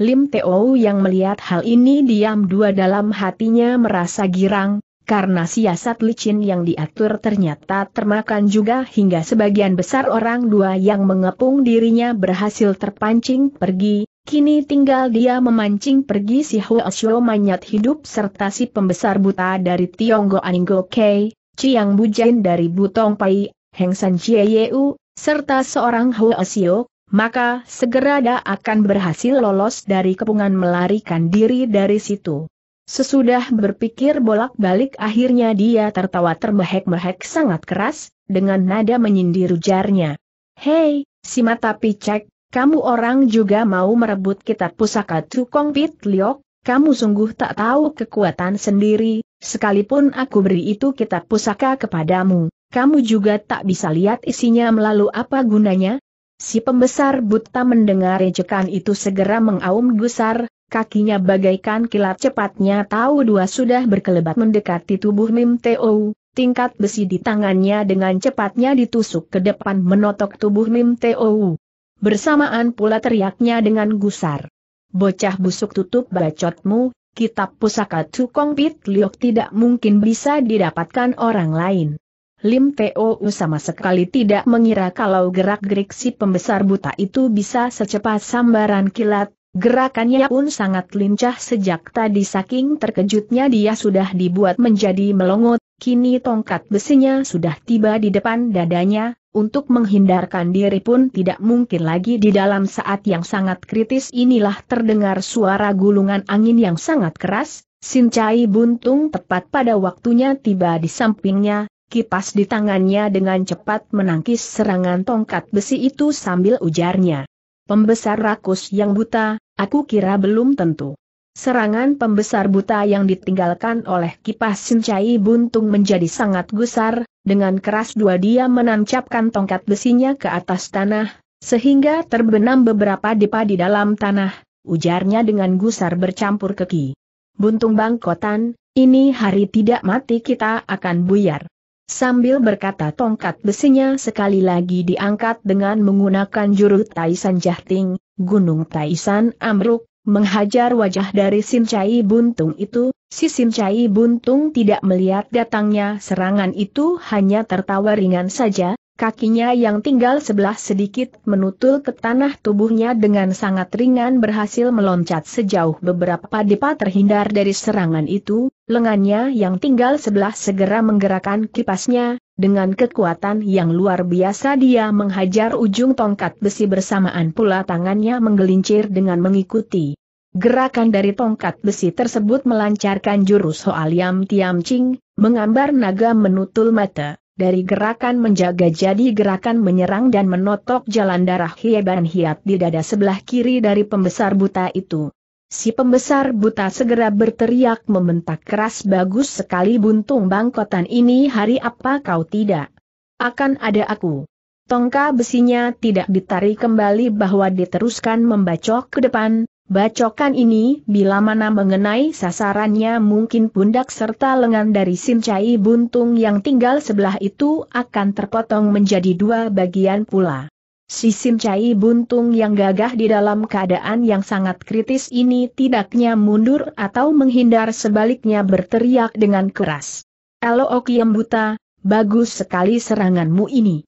Lim Teo yang melihat hal ini diam dua dalam hatinya merasa girang, karena siasat licin yang diatur ternyata termakan juga hingga sebagian besar orang dua yang mengepung dirinya berhasil terpancing pergi, kini tinggal dia memancing pergi si Huo Asio manyat hidup serta si pembesar buta dari Tionggo Aninggo Kei, Chiang Bujain dari Butong Pai, Heng San Chie Yeu, serta seorang Huo Asio maka segera dia akan berhasil lolos dari kepungan melarikan diri dari situ. Sesudah berpikir bolak-balik akhirnya dia tertawa termehek-mehek sangat keras, dengan nada menyindir ujarnya. Hei, si mata picek, kamu orang juga mau merebut kitab pusaka Tukong Pit Liok, kamu sungguh tak tahu kekuatan sendiri, sekalipun aku beri itu kitab pusaka kepadamu, kamu juga tak bisa lihat isinya melalui apa gunanya, Si pembesar buta mendengar ejekan itu segera mengaum gusar, kakinya bagaikan kilat cepatnya tahu dua sudah berkelebat mendekati tubuh Mim Teo, tingkat besi di tangannya dengan cepatnya ditusuk ke depan menotok tubuh Mim Teo. Bersamaan pula teriaknya dengan gusar. Bocah busuk tutup bacotmu, kitab pusaka Tukong Pit Liok tidak mungkin bisa didapatkan orang lain. Lim Teo sama sekali tidak mengira kalau gerak-gerik si pembesar buta itu bisa secepat sambaran kilat, gerakannya pun sangat lincah sejak tadi saking terkejutnya dia sudah dibuat menjadi melongot, kini tongkat besinya sudah tiba di depan dadanya, untuk menghindarkan diri pun tidak mungkin lagi di dalam saat yang sangat kritis inilah terdengar suara gulungan angin yang sangat keras, Sincai buntung tepat pada waktunya tiba di sampingnya, kipas di tangannya dengan cepat menangkis serangan tongkat besi itu sambil ujarnya. Pembesar rakus yang buta, aku kira belum tentu. Serangan pembesar buta yang ditinggalkan oleh kipas Sincai Buntung menjadi sangat gusar, dengan keras dua dia menancapkan tongkat besinya ke atas tanah, sehingga terbenam beberapa depa di dalam tanah, ujarnya dengan gusar bercampur keki. Buntung bangkotan, ini hari tidak mati kita akan buyar. Sambil berkata tongkat besinya sekali lagi diangkat dengan menggunakan jurut Taisan Jahting, Gunung Taisan Amruk, menghajar wajah dari Sincai Buntung itu, si Sincai Buntung tidak melihat datangnya serangan itu hanya tertawa ringan saja, Kakinya yang tinggal sebelah sedikit menutul ke tanah tubuhnya dengan sangat ringan berhasil meloncat sejauh beberapa depa terhindar dari serangan itu, lengannya yang tinggal sebelah segera menggerakkan kipasnya, dengan kekuatan yang luar biasa dia menghajar ujung tongkat besi bersamaan pula tangannya menggelincir dengan mengikuti. Gerakan dari tongkat besi tersebut melancarkan jurus Hoaliam Tiam Ching, mengambar naga menutul mata dari gerakan menjaga jadi gerakan menyerang dan menotok jalan darah Hieban Hiat di dada sebelah kiri dari pembesar buta itu. Si pembesar buta segera berteriak membentak keras bagus sekali buntung bangkotan ini hari apa kau tidak. Akan ada aku. Tongka besinya tidak ditarik kembali bahwa diteruskan membacok ke depan, Bacokan ini bila mana mengenai sasarannya mungkin pundak serta lengan dari Sincai Buntung yang tinggal sebelah itu akan terpotong menjadi dua bagian pula. Si Sincai Buntung yang gagah di dalam keadaan yang sangat kritis ini tidaknya mundur atau menghindar sebaliknya berteriak dengan keras. Elo Okiem Buta, bagus sekali seranganmu ini.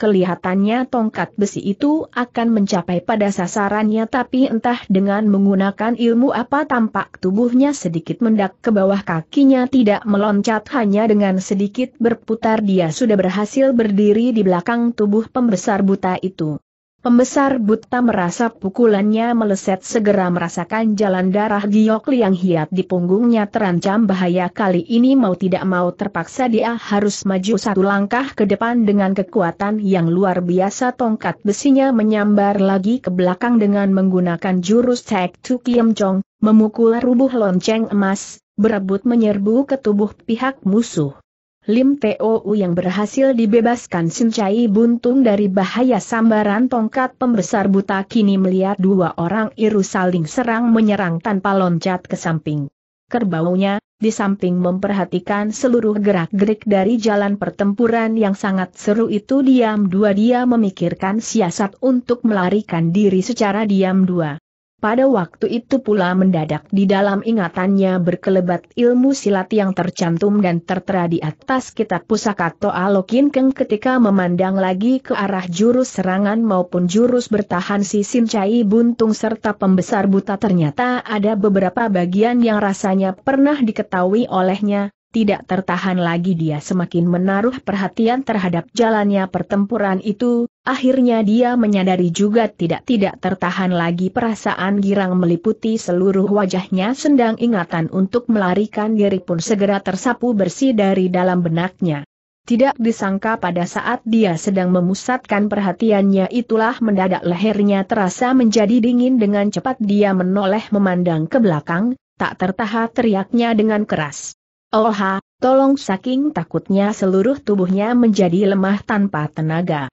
Kelihatannya tongkat besi itu akan mencapai pada sasarannya tapi entah dengan menggunakan ilmu apa tampak tubuhnya sedikit mendak ke bawah kakinya tidak meloncat hanya dengan sedikit berputar dia sudah berhasil berdiri di belakang tubuh pembesar buta itu. Pembesar buta merasa pukulannya meleset segera merasakan jalan darah giok liang hiat di punggungnya terancam bahaya kali ini mau tidak mau terpaksa dia harus maju satu langkah ke depan dengan kekuatan yang luar biasa tongkat besinya menyambar lagi ke belakang dengan menggunakan jurus Tek Tu Kiem Chong, memukul rubuh lonceng emas, berebut menyerbu ke tubuh pihak musuh. Lim Tou yang berhasil dibebaskan Sincai Buntung dari bahaya sambaran tongkat pembesar buta kini melihat dua orang Iru saling serang menyerang tanpa loncat ke samping. Kerbaunya, di samping memperhatikan seluruh gerak-gerik dari jalan pertempuran yang sangat seru itu diam dua dia memikirkan siasat untuk melarikan diri secara diam dua. Pada waktu itu pula mendadak di dalam ingatannya berkelebat ilmu silat yang tercantum dan tertera di atas kitab pusaka Toa Lokin Keng ketika memandang lagi ke arah jurus serangan maupun jurus bertahan si Sincai Buntung serta pembesar buta ternyata ada beberapa bagian yang rasanya pernah diketahui olehnya, tidak tertahan lagi dia semakin menaruh perhatian terhadap jalannya pertempuran itu, akhirnya dia menyadari juga tidak-tidak tertahan lagi perasaan girang meliputi seluruh wajahnya sendang ingatan untuk melarikan diri pun segera tersapu bersih dari dalam benaknya. Tidak disangka pada saat dia sedang memusatkan perhatiannya itulah mendadak lehernya terasa menjadi dingin dengan cepat dia menoleh memandang ke belakang, tak tertahan teriaknya dengan keras. Olha, tolong saking takutnya seluruh tubuhnya menjadi lemah tanpa tenaga.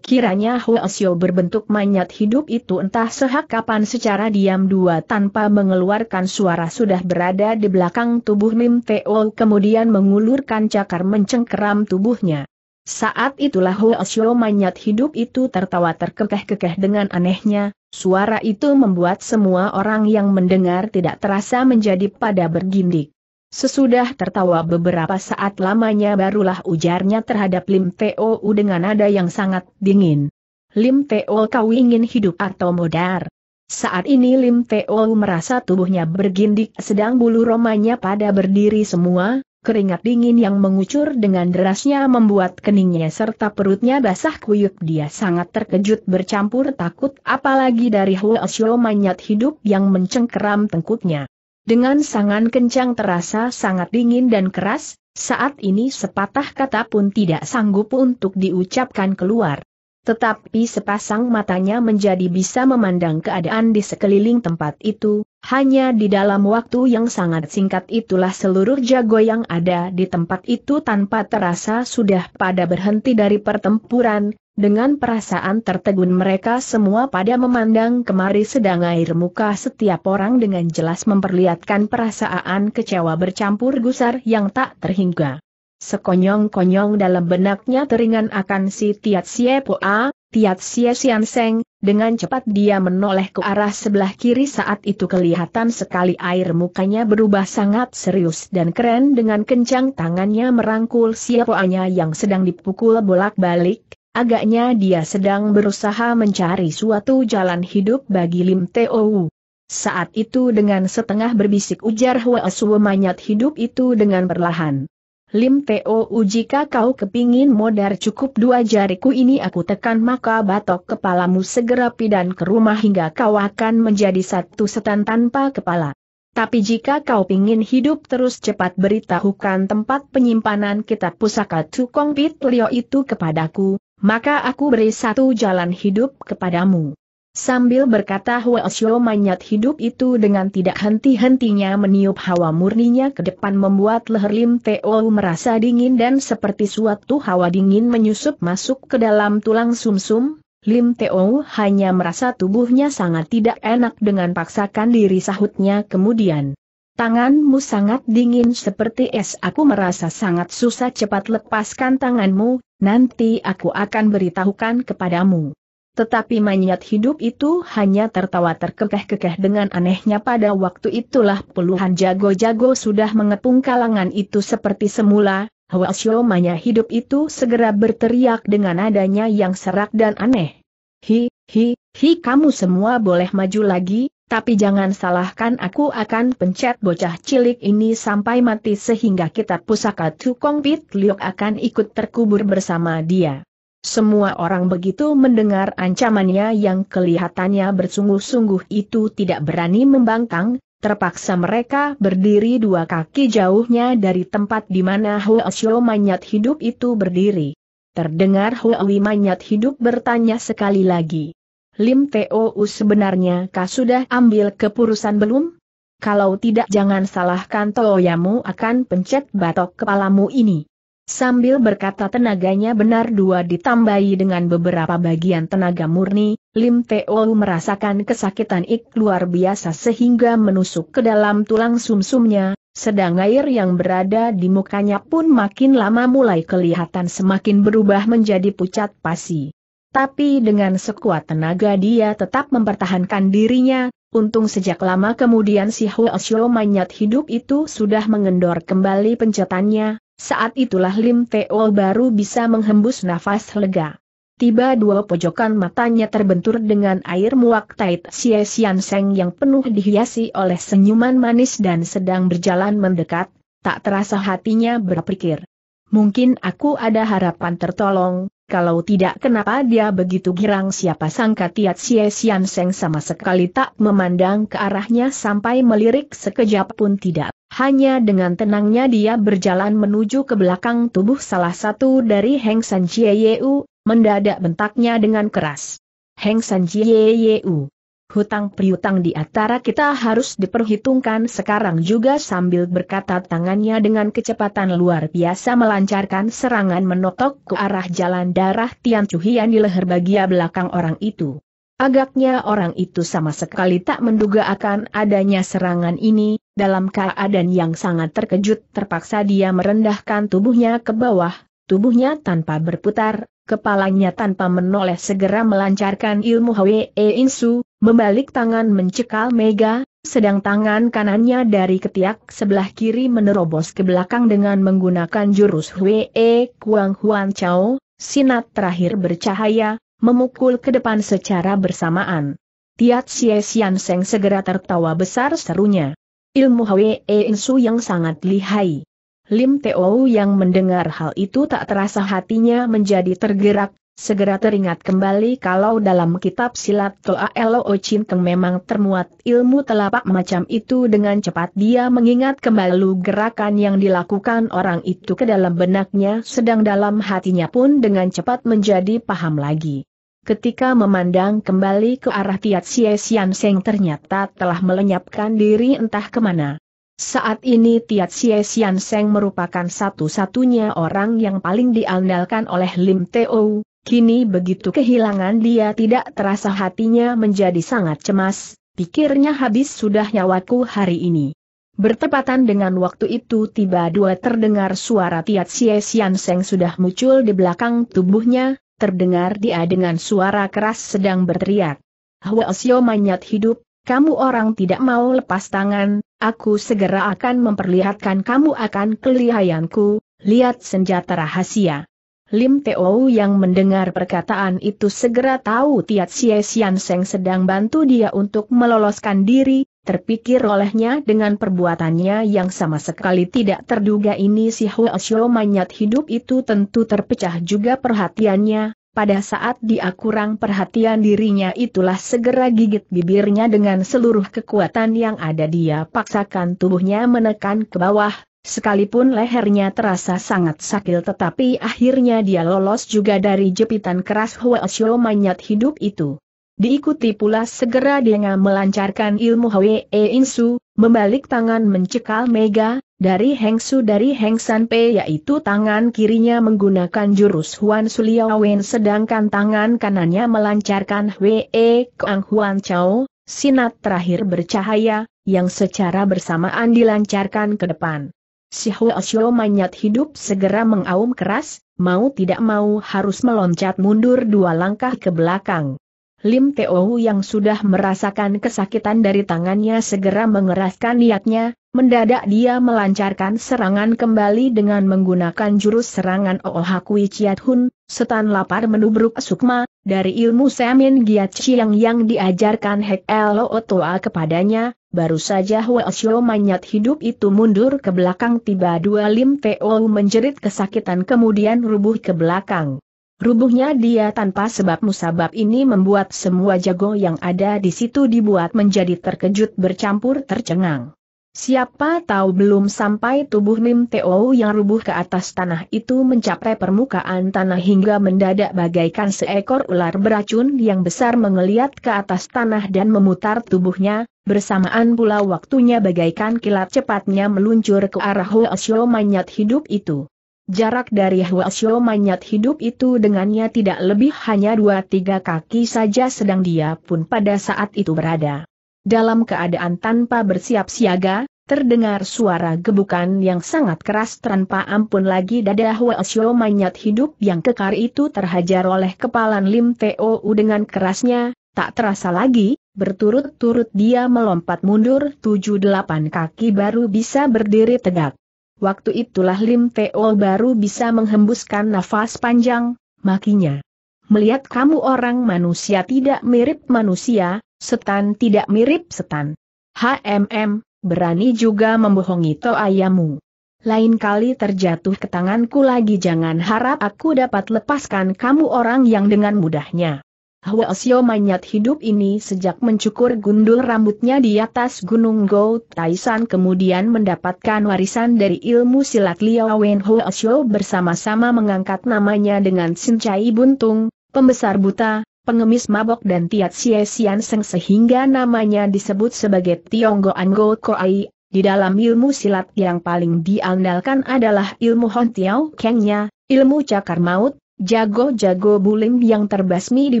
Kiranya Xiu berbentuk mayat hidup itu entah sehak kapan secara diam dua tanpa mengeluarkan suara sudah berada di belakang tubuh Lim Teo kemudian mengulurkan cakar mencengkeram tubuhnya. Saat itulah Xiu mayat hidup itu tertawa terkekeh-kekeh dengan anehnya, suara itu membuat semua orang yang mendengar tidak terasa menjadi pada bergindik. Sesudah tertawa beberapa saat lamanya barulah ujarnya terhadap Lim Teo dengan nada yang sangat dingin. Lim Teo kau ingin hidup atau modar? Saat ini Lim Teo merasa tubuhnya bergindik sedang bulu romanya pada berdiri semua, keringat dingin yang mengucur dengan derasnya membuat keningnya serta perutnya basah kuyuk dia sangat terkejut bercampur takut apalagi dari Huo Xiao manyat hidup yang mencengkeram tengkuknya. Dengan sangat kencang terasa sangat dingin dan keras, saat ini sepatah kata pun tidak sanggup untuk diucapkan keluar. Tetapi sepasang matanya menjadi bisa memandang keadaan di sekeliling tempat itu, hanya di dalam waktu yang sangat singkat itulah seluruh jago yang ada di tempat itu tanpa terasa sudah pada berhenti dari pertempuran, dengan perasaan tertegun mereka semua pada memandang kemari sedang air muka setiap orang dengan jelas memperlihatkan perasaan kecewa bercampur gusar yang tak terhingga. Sekonyong-konyong dalam benaknya teringan akan si Tiat Sie Poa, Tiat Sie Sian Seng, dengan cepat dia menoleh ke arah sebelah kiri saat itu kelihatan sekali air mukanya berubah sangat serius dan keren dengan kencang tangannya merangkul Sie Poanya yang sedang dipukul bolak-balik, Agaknya dia sedang berusaha mencari suatu jalan hidup bagi Lim Teo. Saat itu dengan setengah berbisik ujar Huasua manyat hidup itu dengan perlahan. Lim Teo jika kau kepingin modar cukup dua jariku ini aku tekan maka batok kepalamu segera pidan ke rumah hingga kau akan menjadi satu setan tanpa kepala. Tapi jika kau pingin hidup terus cepat beritahukan tempat penyimpanan kitab pusaka Tukong Pit Leo itu kepadaku, maka aku beri satu jalan hidup kepadamu. Sambil berkata Huasyo manyat hidup itu dengan tidak henti-hentinya meniup hawa murninya ke depan membuat leher Lim Teo merasa dingin dan seperti suatu hawa dingin menyusup masuk ke dalam tulang sumsum, -sum, Lim Teo hanya merasa tubuhnya sangat tidak enak dengan paksakan diri sahutnya kemudian. Tanganmu sangat dingin seperti es aku merasa sangat susah cepat lepaskan tanganmu, nanti aku akan beritahukan kepadamu. Tetapi mayat hidup itu hanya tertawa terkekeh-kekeh dengan anehnya pada waktu itulah puluhan jago-jago sudah mengepung kalangan itu seperti semula, Hwasyo mayat hidup itu segera berteriak dengan adanya yang serak dan aneh. Hi, hi, hi kamu semua boleh maju lagi, tapi jangan salahkan aku akan pencet bocah cilik ini sampai mati sehingga kita pusaka Tukong Pit Liok akan ikut terkubur bersama dia. Semua orang begitu mendengar ancamannya yang kelihatannya bersungguh-sungguh itu tidak berani membangkang, terpaksa mereka berdiri dua kaki jauhnya dari tempat di mana Huo Xiao Manyat Hidup itu berdiri. Terdengar Huo Wi Manyat Hidup bertanya sekali lagi. Lim Teo sebenarnya kau sudah ambil kepurusan belum? Kalau tidak jangan salahkan Toyamu akan pencet batok kepalamu ini. Sambil berkata tenaganya benar dua ditambahi dengan beberapa bagian tenaga murni, Lim Teo merasakan kesakitan ik luar biasa sehingga menusuk ke dalam tulang sumsumnya, sedang air yang berada di mukanya pun makin lama mulai kelihatan semakin berubah menjadi pucat pasi. Tapi dengan sekuat tenaga dia tetap mempertahankan dirinya, untung sejak lama kemudian si Huo Xiao manyat hidup itu sudah mengendor kembali pencetannya, saat itulah Lim Teo baru bisa menghembus nafas lega. Tiba dua pojokan matanya terbentur dengan air muak Tait Xie Xian Seng yang penuh dihiasi oleh senyuman manis dan sedang berjalan mendekat, tak terasa hatinya berpikir. Mungkin aku ada harapan tertolong, kalau tidak kenapa dia begitu girang siapa sangka Tiat Sie Sian Seng sama sekali tak memandang ke arahnya sampai melirik sekejap pun tidak. Hanya dengan tenangnya dia berjalan menuju ke belakang tubuh salah satu dari Heng San Chie Yeu, mendadak bentaknya dengan keras. Heng San Chie Yeu Hutang piutang di antara kita harus diperhitungkan sekarang juga sambil berkata tangannya dengan kecepatan luar biasa melancarkan serangan menotok ke arah jalan darah Tian Chuhian di leher bagia belakang orang itu. Agaknya orang itu sama sekali tak menduga akan adanya serangan ini, dalam keadaan yang sangat terkejut terpaksa dia merendahkan tubuhnya ke bawah, tubuhnya tanpa berputar, Kepalanya tanpa menoleh segera melancarkan ilmu Hwee Insu, membalik tangan mencekal Mega, sedang tangan kanannya dari ketiak sebelah kiri menerobos ke belakang dengan menggunakan jurus Hwee Kuang Huan Chao, sinat terakhir bercahaya, memukul ke depan secara bersamaan. Tiat Xie Xian Seng segera tertawa besar serunya. Ilmu Hwee Insu yang sangat lihai. Lim Teo yang mendengar hal itu tak terasa hatinya menjadi tergerak, segera teringat kembali kalau dalam kitab silat Toa Elo Cinteng memang termuat ilmu telapak macam itu dengan cepat dia mengingat kembali gerakan yang dilakukan orang itu ke dalam benaknya sedang dalam hatinya pun dengan cepat menjadi paham lagi. Ketika memandang kembali ke arah Tiat Xie Sian Seng ternyata telah melenyapkan diri entah kemana. Saat ini Tiat Sia Sian Seng merupakan satu-satunya orang yang paling diandalkan oleh Lim Teo, kini begitu kehilangan dia tidak terasa hatinya menjadi sangat cemas, pikirnya habis sudah nyawaku hari ini. Bertepatan dengan waktu itu tiba dua terdengar suara Tiat Sia Sian Seng sudah muncul di belakang tubuhnya, terdengar dia dengan suara keras sedang berteriak. Hwa Sio manyat hidup, kamu orang tidak mau lepas tangan, aku segera akan memperlihatkan kamu akan kelihayanku, lihat senjata rahasia. Lim Teo yang mendengar perkataan itu segera tahu Tiat Sia Sian Seng sedang bantu dia untuk meloloskan diri, terpikir olehnya dengan perbuatannya yang sama sekali tidak terduga ini si Hua Xiao manyat hidup itu tentu terpecah juga perhatiannya, pada saat dia kurang perhatian dirinya itulah segera gigit bibirnya dengan seluruh kekuatan yang ada dia paksakan tubuhnya menekan ke bawah, sekalipun lehernya terasa sangat sakit tetapi akhirnya dia lolos juga dari jepitan keras Hoesyo manyat hidup itu. Diikuti pula segera dengan melancarkan ilmu Hwee Insu, Membalik tangan mencekal Mega, dari Hengsu dari Heng Sanpe yaitu tangan kirinya menggunakan jurus Huan Suliawen sedangkan tangan kanannya melancarkan Hwe Kang e Huan Chao, sinat terakhir bercahaya, yang secara bersamaan dilancarkan ke depan. Si Xiao manyat hidup segera mengaum keras, mau tidak mau harus meloncat mundur dua langkah ke belakang. Lim Teo yang sudah merasakan kesakitan dari tangannya segera mengeraskan niatnya, mendadak dia melancarkan serangan kembali dengan menggunakan jurus serangan Oh Hakui Chiat Hun, setan lapar menubruk sukma, dari ilmu Semin Giat Chiang yang diajarkan Hek Lo Toa kepadanya, baru saja Hwa Xiao manyat hidup itu mundur ke belakang tiba dua Lim Teo menjerit kesakitan kemudian rubuh ke belakang. Rubuhnya dia tanpa sebab musabab ini membuat semua jago yang ada di situ dibuat menjadi terkejut bercampur tercengang. Siapa tahu belum sampai tubuh Lim Teo yang rubuh ke atas tanah itu mencapai permukaan tanah hingga mendadak bagaikan seekor ular beracun yang besar mengeliat ke atas tanah dan memutar tubuhnya, bersamaan pula waktunya bagaikan kilat cepatnya meluncur ke arah Hoesyo manyat hidup itu. Jarak dari Huasyo mayat hidup itu dengannya tidak lebih hanya dua tiga kaki saja sedang dia pun pada saat itu berada. Dalam keadaan tanpa bersiap siaga, terdengar suara gebukan yang sangat keras tanpa ampun lagi dada Huasyo mayat hidup yang kekar itu terhajar oleh kepalan Lim Teo dengan kerasnya, tak terasa lagi, berturut-turut dia melompat mundur tujuh delapan kaki baru bisa berdiri tegak. Waktu itulah Lim Teo baru bisa menghembuskan nafas panjang, makinya. Melihat kamu orang manusia tidak mirip manusia, setan tidak mirip setan. HMM, berani juga membohongi to ayamu. Lain kali terjatuh ke tanganku lagi jangan harap aku dapat lepaskan kamu orang yang dengan mudahnya. Hwa Sio mayat hidup ini sejak mencukur gundul rambutnya di atas gunung Go Taisan kemudian mendapatkan warisan dari ilmu silat Liao Wen Hwa Sio bersama-sama mengangkat namanya dengan Sincai Buntung, pembesar buta, pengemis mabok dan Tiat Sia Sian Seng sehingga namanya disebut sebagai Tionggo Anggo Koai. Di dalam ilmu silat yang paling diandalkan adalah ilmu Hon Tiao Kengnya, ilmu cakar maut, Jago-jago bulim yang terbasmi di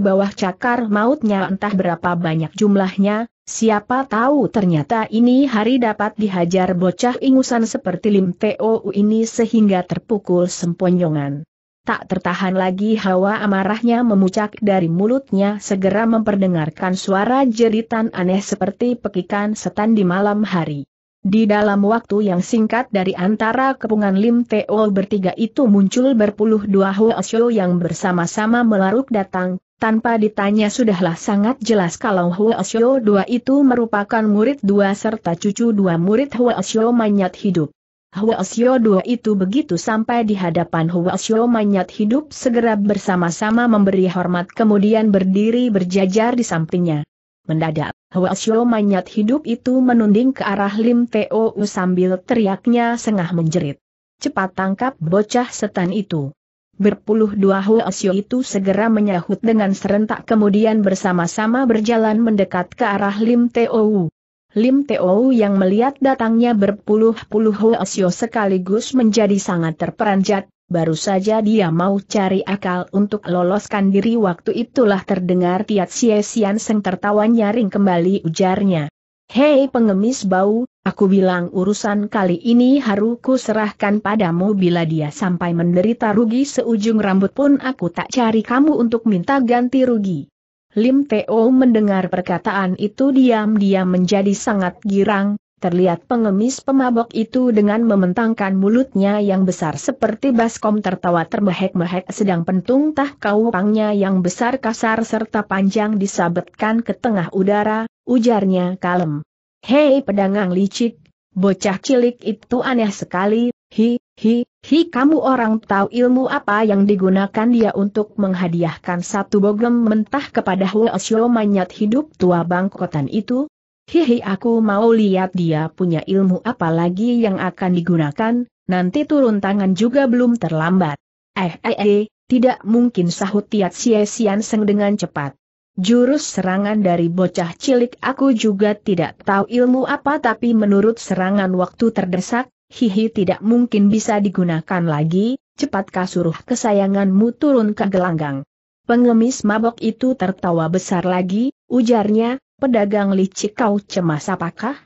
bawah cakar mautnya entah berapa banyak jumlahnya, siapa tahu ternyata ini hari dapat dihajar bocah ingusan seperti Lim T.O.U. ini sehingga terpukul semponyongan. Tak tertahan lagi hawa amarahnya memucak dari mulutnya segera memperdengarkan suara jeritan aneh seperti pekikan setan di malam hari. Di dalam waktu yang singkat dari antara kepungan Lim Teo bertiga itu muncul berpuluh dua Huasyo yang bersama-sama melaruk datang, tanpa ditanya sudahlah sangat jelas kalau Huasyo dua itu merupakan murid dua serta cucu dua murid Huasyo manyat hidup. Huasyo dua itu begitu sampai di hadapan Huasyo manyat hidup segera bersama-sama memberi hormat kemudian berdiri berjajar di sampingnya. Mendadak, Xiao manyat hidup itu menunding ke arah Lim Teo sambil teriaknya sengah menjerit. Cepat tangkap bocah setan itu. Berpuluh dua Xiao itu segera menyahut dengan serentak kemudian bersama-sama berjalan mendekat ke arah Lim Teo. Lim Teo yang melihat datangnya berpuluh-puluh Xiao sekaligus menjadi sangat terperanjat, baru saja dia mau cari akal untuk loloskan diri waktu itulah terdengar Tiat sia Xian Seng tertawa nyaring kembali ujarnya. Hei pengemis bau, aku bilang urusan kali ini haruku serahkan padamu bila dia sampai menderita rugi seujung rambut pun aku tak cari kamu untuk minta ganti rugi. Lim Teo oh mendengar perkataan itu diam-diam menjadi sangat girang, terlihat pengemis pemabok itu dengan mementangkan mulutnya yang besar seperti baskom tertawa termehek-mehek sedang pentung tah kaupangnya yang besar kasar serta panjang disabetkan ke tengah udara, ujarnya kalem. Hei pedangang licik, bocah cilik itu aneh sekali, hi, hi, hi kamu orang tahu ilmu apa yang digunakan dia untuk menghadiahkan satu bogem mentah kepada Huo Xiu manyat hidup tua bangkotan itu? Hihi aku mau lihat dia punya ilmu apa lagi yang akan digunakan, nanti turun tangan juga belum terlambat. Eh eh eh, tidak mungkin sahut Tiat sia Sian Seng dengan cepat. Jurus serangan dari bocah cilik aku juga tidak tahu ilmu apa tapi menurut serangan waktu terdesak, hihi tidak mungkin bisa digunakan lagi, cepat kasuruh kesayanganmu turun ke gelanggang. Pengemis mabok itu tertawa besar lagi, ujarnya, Pedagang licik kau cemas apakah?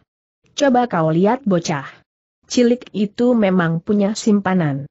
Coba kau lihat bocah. Cilik itu memang punya simpanan.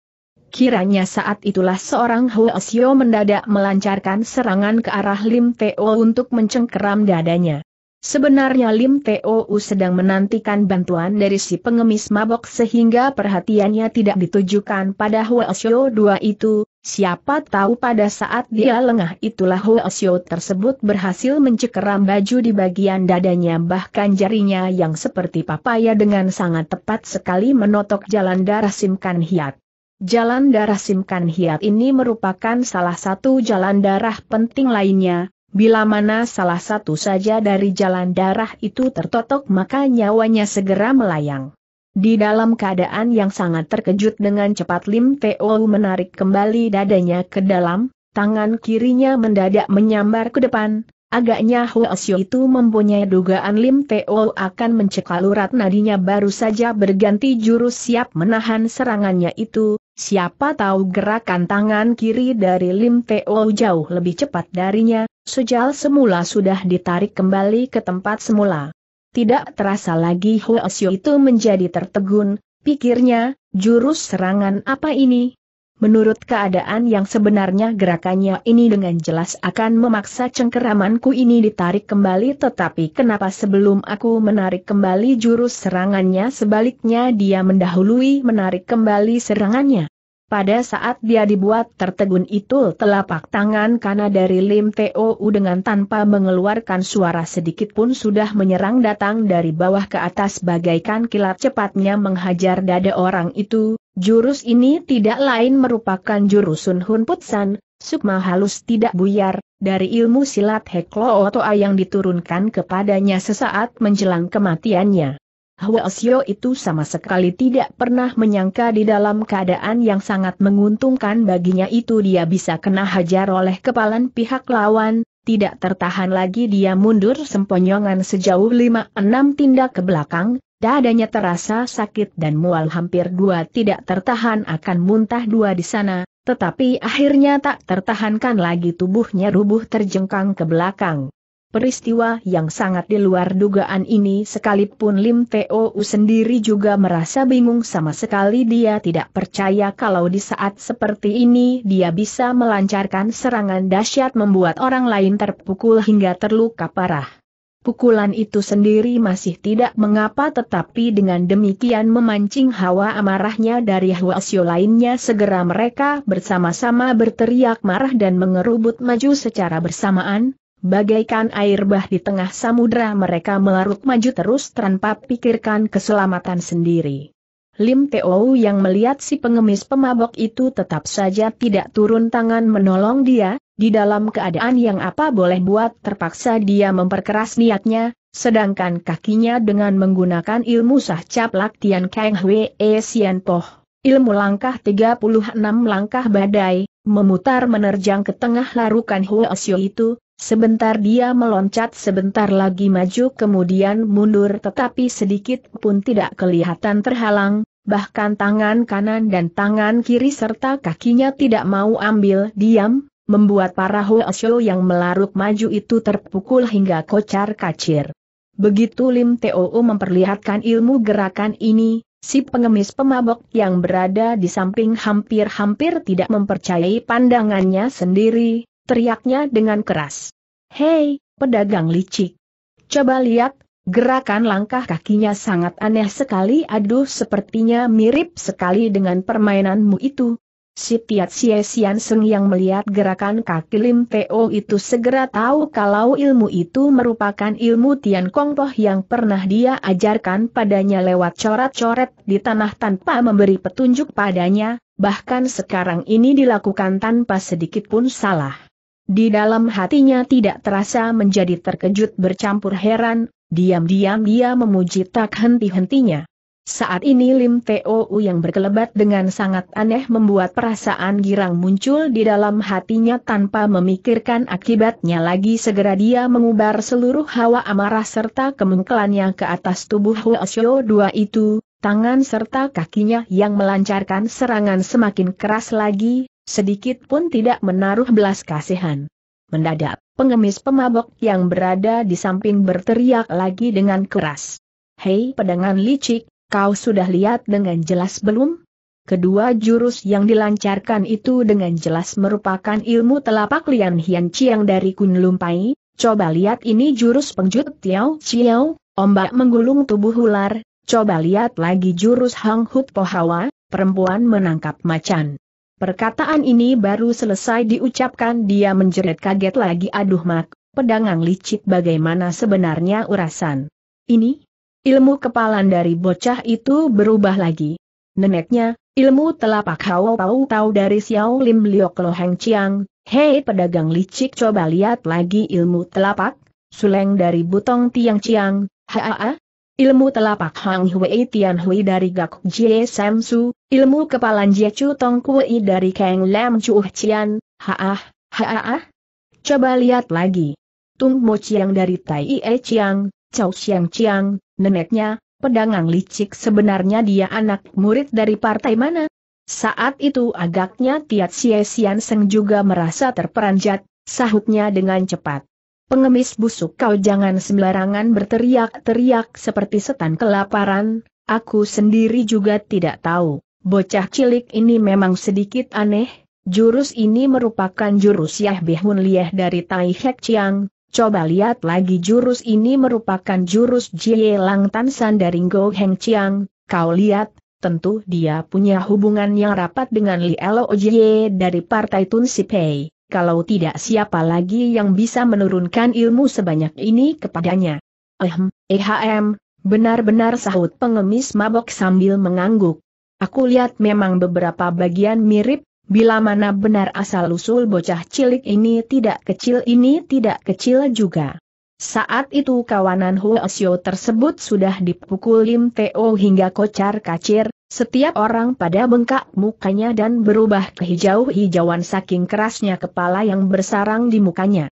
Kiranya saat itulah seorang Huo Huasio mendadak melancarkan serangan ke arah Lim Teo untuk mencengkeram dadanya. Sebenarnya Lim Teo sedang menantikan bantuan dari si pengemis mabok sehingga perhatiannya tidak ditujukan pada Huo Huasio dua itu, Siapa tahu pada saat dia lengah itulah Hoesyo tersebut berhasil mencekram baju di bagian dadanya bahkan jarinya yang seperti papaya dengan sangat tepat sekali menotok jalan darah Simkan Hiat. Jalan darah Simkan Hiat ini merupakan salah satu jalan darah penting lainnya, bila mana salah satu saja dari jalan darah itu tertotok maka nyawanya segera melayang. Di dalam keadaan yang sangat terkejut dengan cepat Lim Teo menarik kembali dadanya ke dalam, tangan kirinya mendadak menyambar ke depan, agaknya Xiu itu mempunyai dugaan Lim Teo akan mencekal urat nadinya baru saja berganti jurus siap menahan serangannya itu, siapa tahu gerakan tangan kiri dari Lim Teo jauh lebih cepat darinya, sejal semula sudah ditarik kembali ke tempat semula. Tidak terasa lagi Xiu itu menjadi tertegun, pikirnya, jurus serangan apa ini? Menurut keadaan yang sebenarnya gerakannya ini dengan jelas akan memaksa cengkeramanku ini ditarik kembali tetapi kenapa sebelum aku menarik kembali jurus serangannya sebaliknya dia mendahului menarik kembali serangannya. Pada saat dia dibuat tertegun itu telapak tangan kanan dari Lim Teo dengan tanpa mengeluarkan suara sedikit pun sudah menyerang datang dari bawah ke atas bagaikan kilat cepatnya menghajar dada orang itu, jurus ini tidak lain merupakan jurus Sun Hun Putsan, sukma halus tidak buyar, dari ilmu silat Heklo Otoa yang diturunkan kepadanya sesaat menjelang kematiannya. Hua Xiao itu sama sekali tidak pernah menyangka di dalam keadaan yang sangat menguntungkan baginya itu dia bisa kena hajar oleh kepalan pihak lawan, tidak tertahan lagi dia mundur sempoyongan sejauh 5-6 tindak ke belakang, dadanya terasa sakit dan mual hampir dua tidak tertahan akan muntah dua di sana, tetapi akhirnya tak tertahankan lagi tubuhnya rubuh terjengkang ke belakang. Peristiwa yang sangat di luar dugaan ini sekalipun Lim Teo sendiri juga merasa bingung sama sekali dia tidak percaya kalau di saat seperti ini dia bisa melancarkan serangan dahsyat membuat orang lain terpukul hingga terluka parah. Pukulan itu sendiri masih tidak mengapa tetapi dengan demikian memancing hawa amarahnya dari sio lainnya segera mereka bersama-sama berteriak marah dan mengerubut maju secara bersamaan, Bagaikan air bah di tengah samudera mereka melarut maju terus tanpa pikirkan keselamatan sendiri. Lim Teo yang melihat si pengemis pemabok itu tetap saja tidak turun tangan menolong dia, di dalam keadaan yang apa boleh buat terpaksa dia memperkeras niatnya, sedangkan kakinya dengan menggunakan ilmu sah cap Kang Hwe E Sian Poh, ilmu langkah 36 langkah badai, memutar menerjang ke tengah larukan Hwe Asyo itu, Sebentar dia meloncat sebentar lagi maju kemudian mundur tetapi sedikit pun tidak kelihatan terhalang, bahkan tangan kanan dan tangan kiri serta kakinya tidak mau ambil diam, membuat para Hoesho yang melarut maju itu terpukul hingga kocar kacir. Begitu Lim Teo memperlihatkan ilmu gerakan ini, si pengemis pemabok yang berada di samping hampir-hampir tidak mempercayai pandangannya sendiri, Teriaknya dengan keras. Hei, pedagang licik. Coba lihat, gerakan langkah kakinya sangat aneh sekali aduh sepertinya mirip sekali dengan permainanmu itu. Si Tiat Sian Seng yang melihat gerakan kaki Lim Teo itu segera tahu kalau ilmu itu merupakan ilmu Tian Kong Poh yang pernah dia ajarkan padanya lewat coret-coret di tanah tanpa memberi petunjuk padanya, bahkan sekarang ini dilakukan tanpa sedikit pun salah. Di dalam hatinya tidak terasa menjadi terkejut bercampur heran, diam-diam dia memuji tak henti-hentinya. Saat ini Lim Teo yang berkelebat dengan sangat aneh membuat perasaan girang muncul di dalam hatinya tanpa memikirkan akibatnya lagi segera dia mengubar seluruh hawa amarah serta kemengkelannya ke atas tubuh Huasyo dua itu, tangan serta kakinya yang melancarkan serangan semakin keras lagi, Sedikit pun tidak menaruh belas kasihan. Mendadak, pengemis pemabok yang berada di samping berteriak lagi dengan keras. Hei pedangan licik, kau sudah lihat dengan jelas belum? Kedua jurus yang dilancarkan itu dengan jelas merupakan ilmu telapak Lian Hian Chiang dari Kun Lumpai, coba lihat ini jurus pengjut Tiao Chiao, ombak menggulung tubuh ular, coba lihat lagi jurus Hang Hut Pohawa, perempuan menangkap macan. Perkataan ini baru selesai diucapkan dia menjerit kaget lagi aduh mak, pedangang licik bagaimana sebenarnya urasan. Ini? Ilmu kepalan dari bocah itu berubah lagi. Neneknya, ilmu telapak hawa pau tahu dari Xiao Lim Liok Lo Heng Chiang, hei pedagang licik coba lihat lagi ilmu telapak, suleng dari butong tiang ciang, haa, Ilmu telapak Hang Hui Tian Hui dari Gak Jie Su, ilmu kepalan Jie Chu Tong Kui dari Kang Lam Chu Chian, haah, haah. Coba lihat lagi. Tung Mo Chiang dari Tai E Chiang, Chao Xiang Chiang, neneknya, pedangang licik sebenarnya dia anak murid dari partai mana? Saat itu agaknya Tiat Xie Sian Seng juga merasa terperanjat, sahutnya dengan cepat pengemis busuk kau jangan sembarangan berteriak-teriak seperti setan kelaparan, aku sendiri juga tidak tahu. Bocah cilik ini memang sedikit aneh, jurus ini merupakan jurus Yah Bihun Liah dari Tai Hek Chiang, coba lihat lagi jurus ini merupakan jurus Jie Lang Tan dari Ngo Heng Chiang, kau lihat, tentu dia punya hubungan yang rapat dengan Li Elo Jie dari Partai Tun Sipei kalau tidak siapa lagi yang bisa menurunkan ilmu sebanyak ini kepadanya. Ehm, ehm, benar-benar sahut pengemis mabok sambil mengangguk. Aku lihat memang beberapa bagian mirip, bila mana benar asal-usul bocah cilik ini tidak kecil ini tidak kecil juga. Saat itu kawanan Huo Xiu tersebut sudah dipukul Lim Teo hingga kocar kacir, setiap orang pada bengkak mukanya dan berubah ke hijau-hijauan saking kerasnya kepala yang bersarang di mukanya.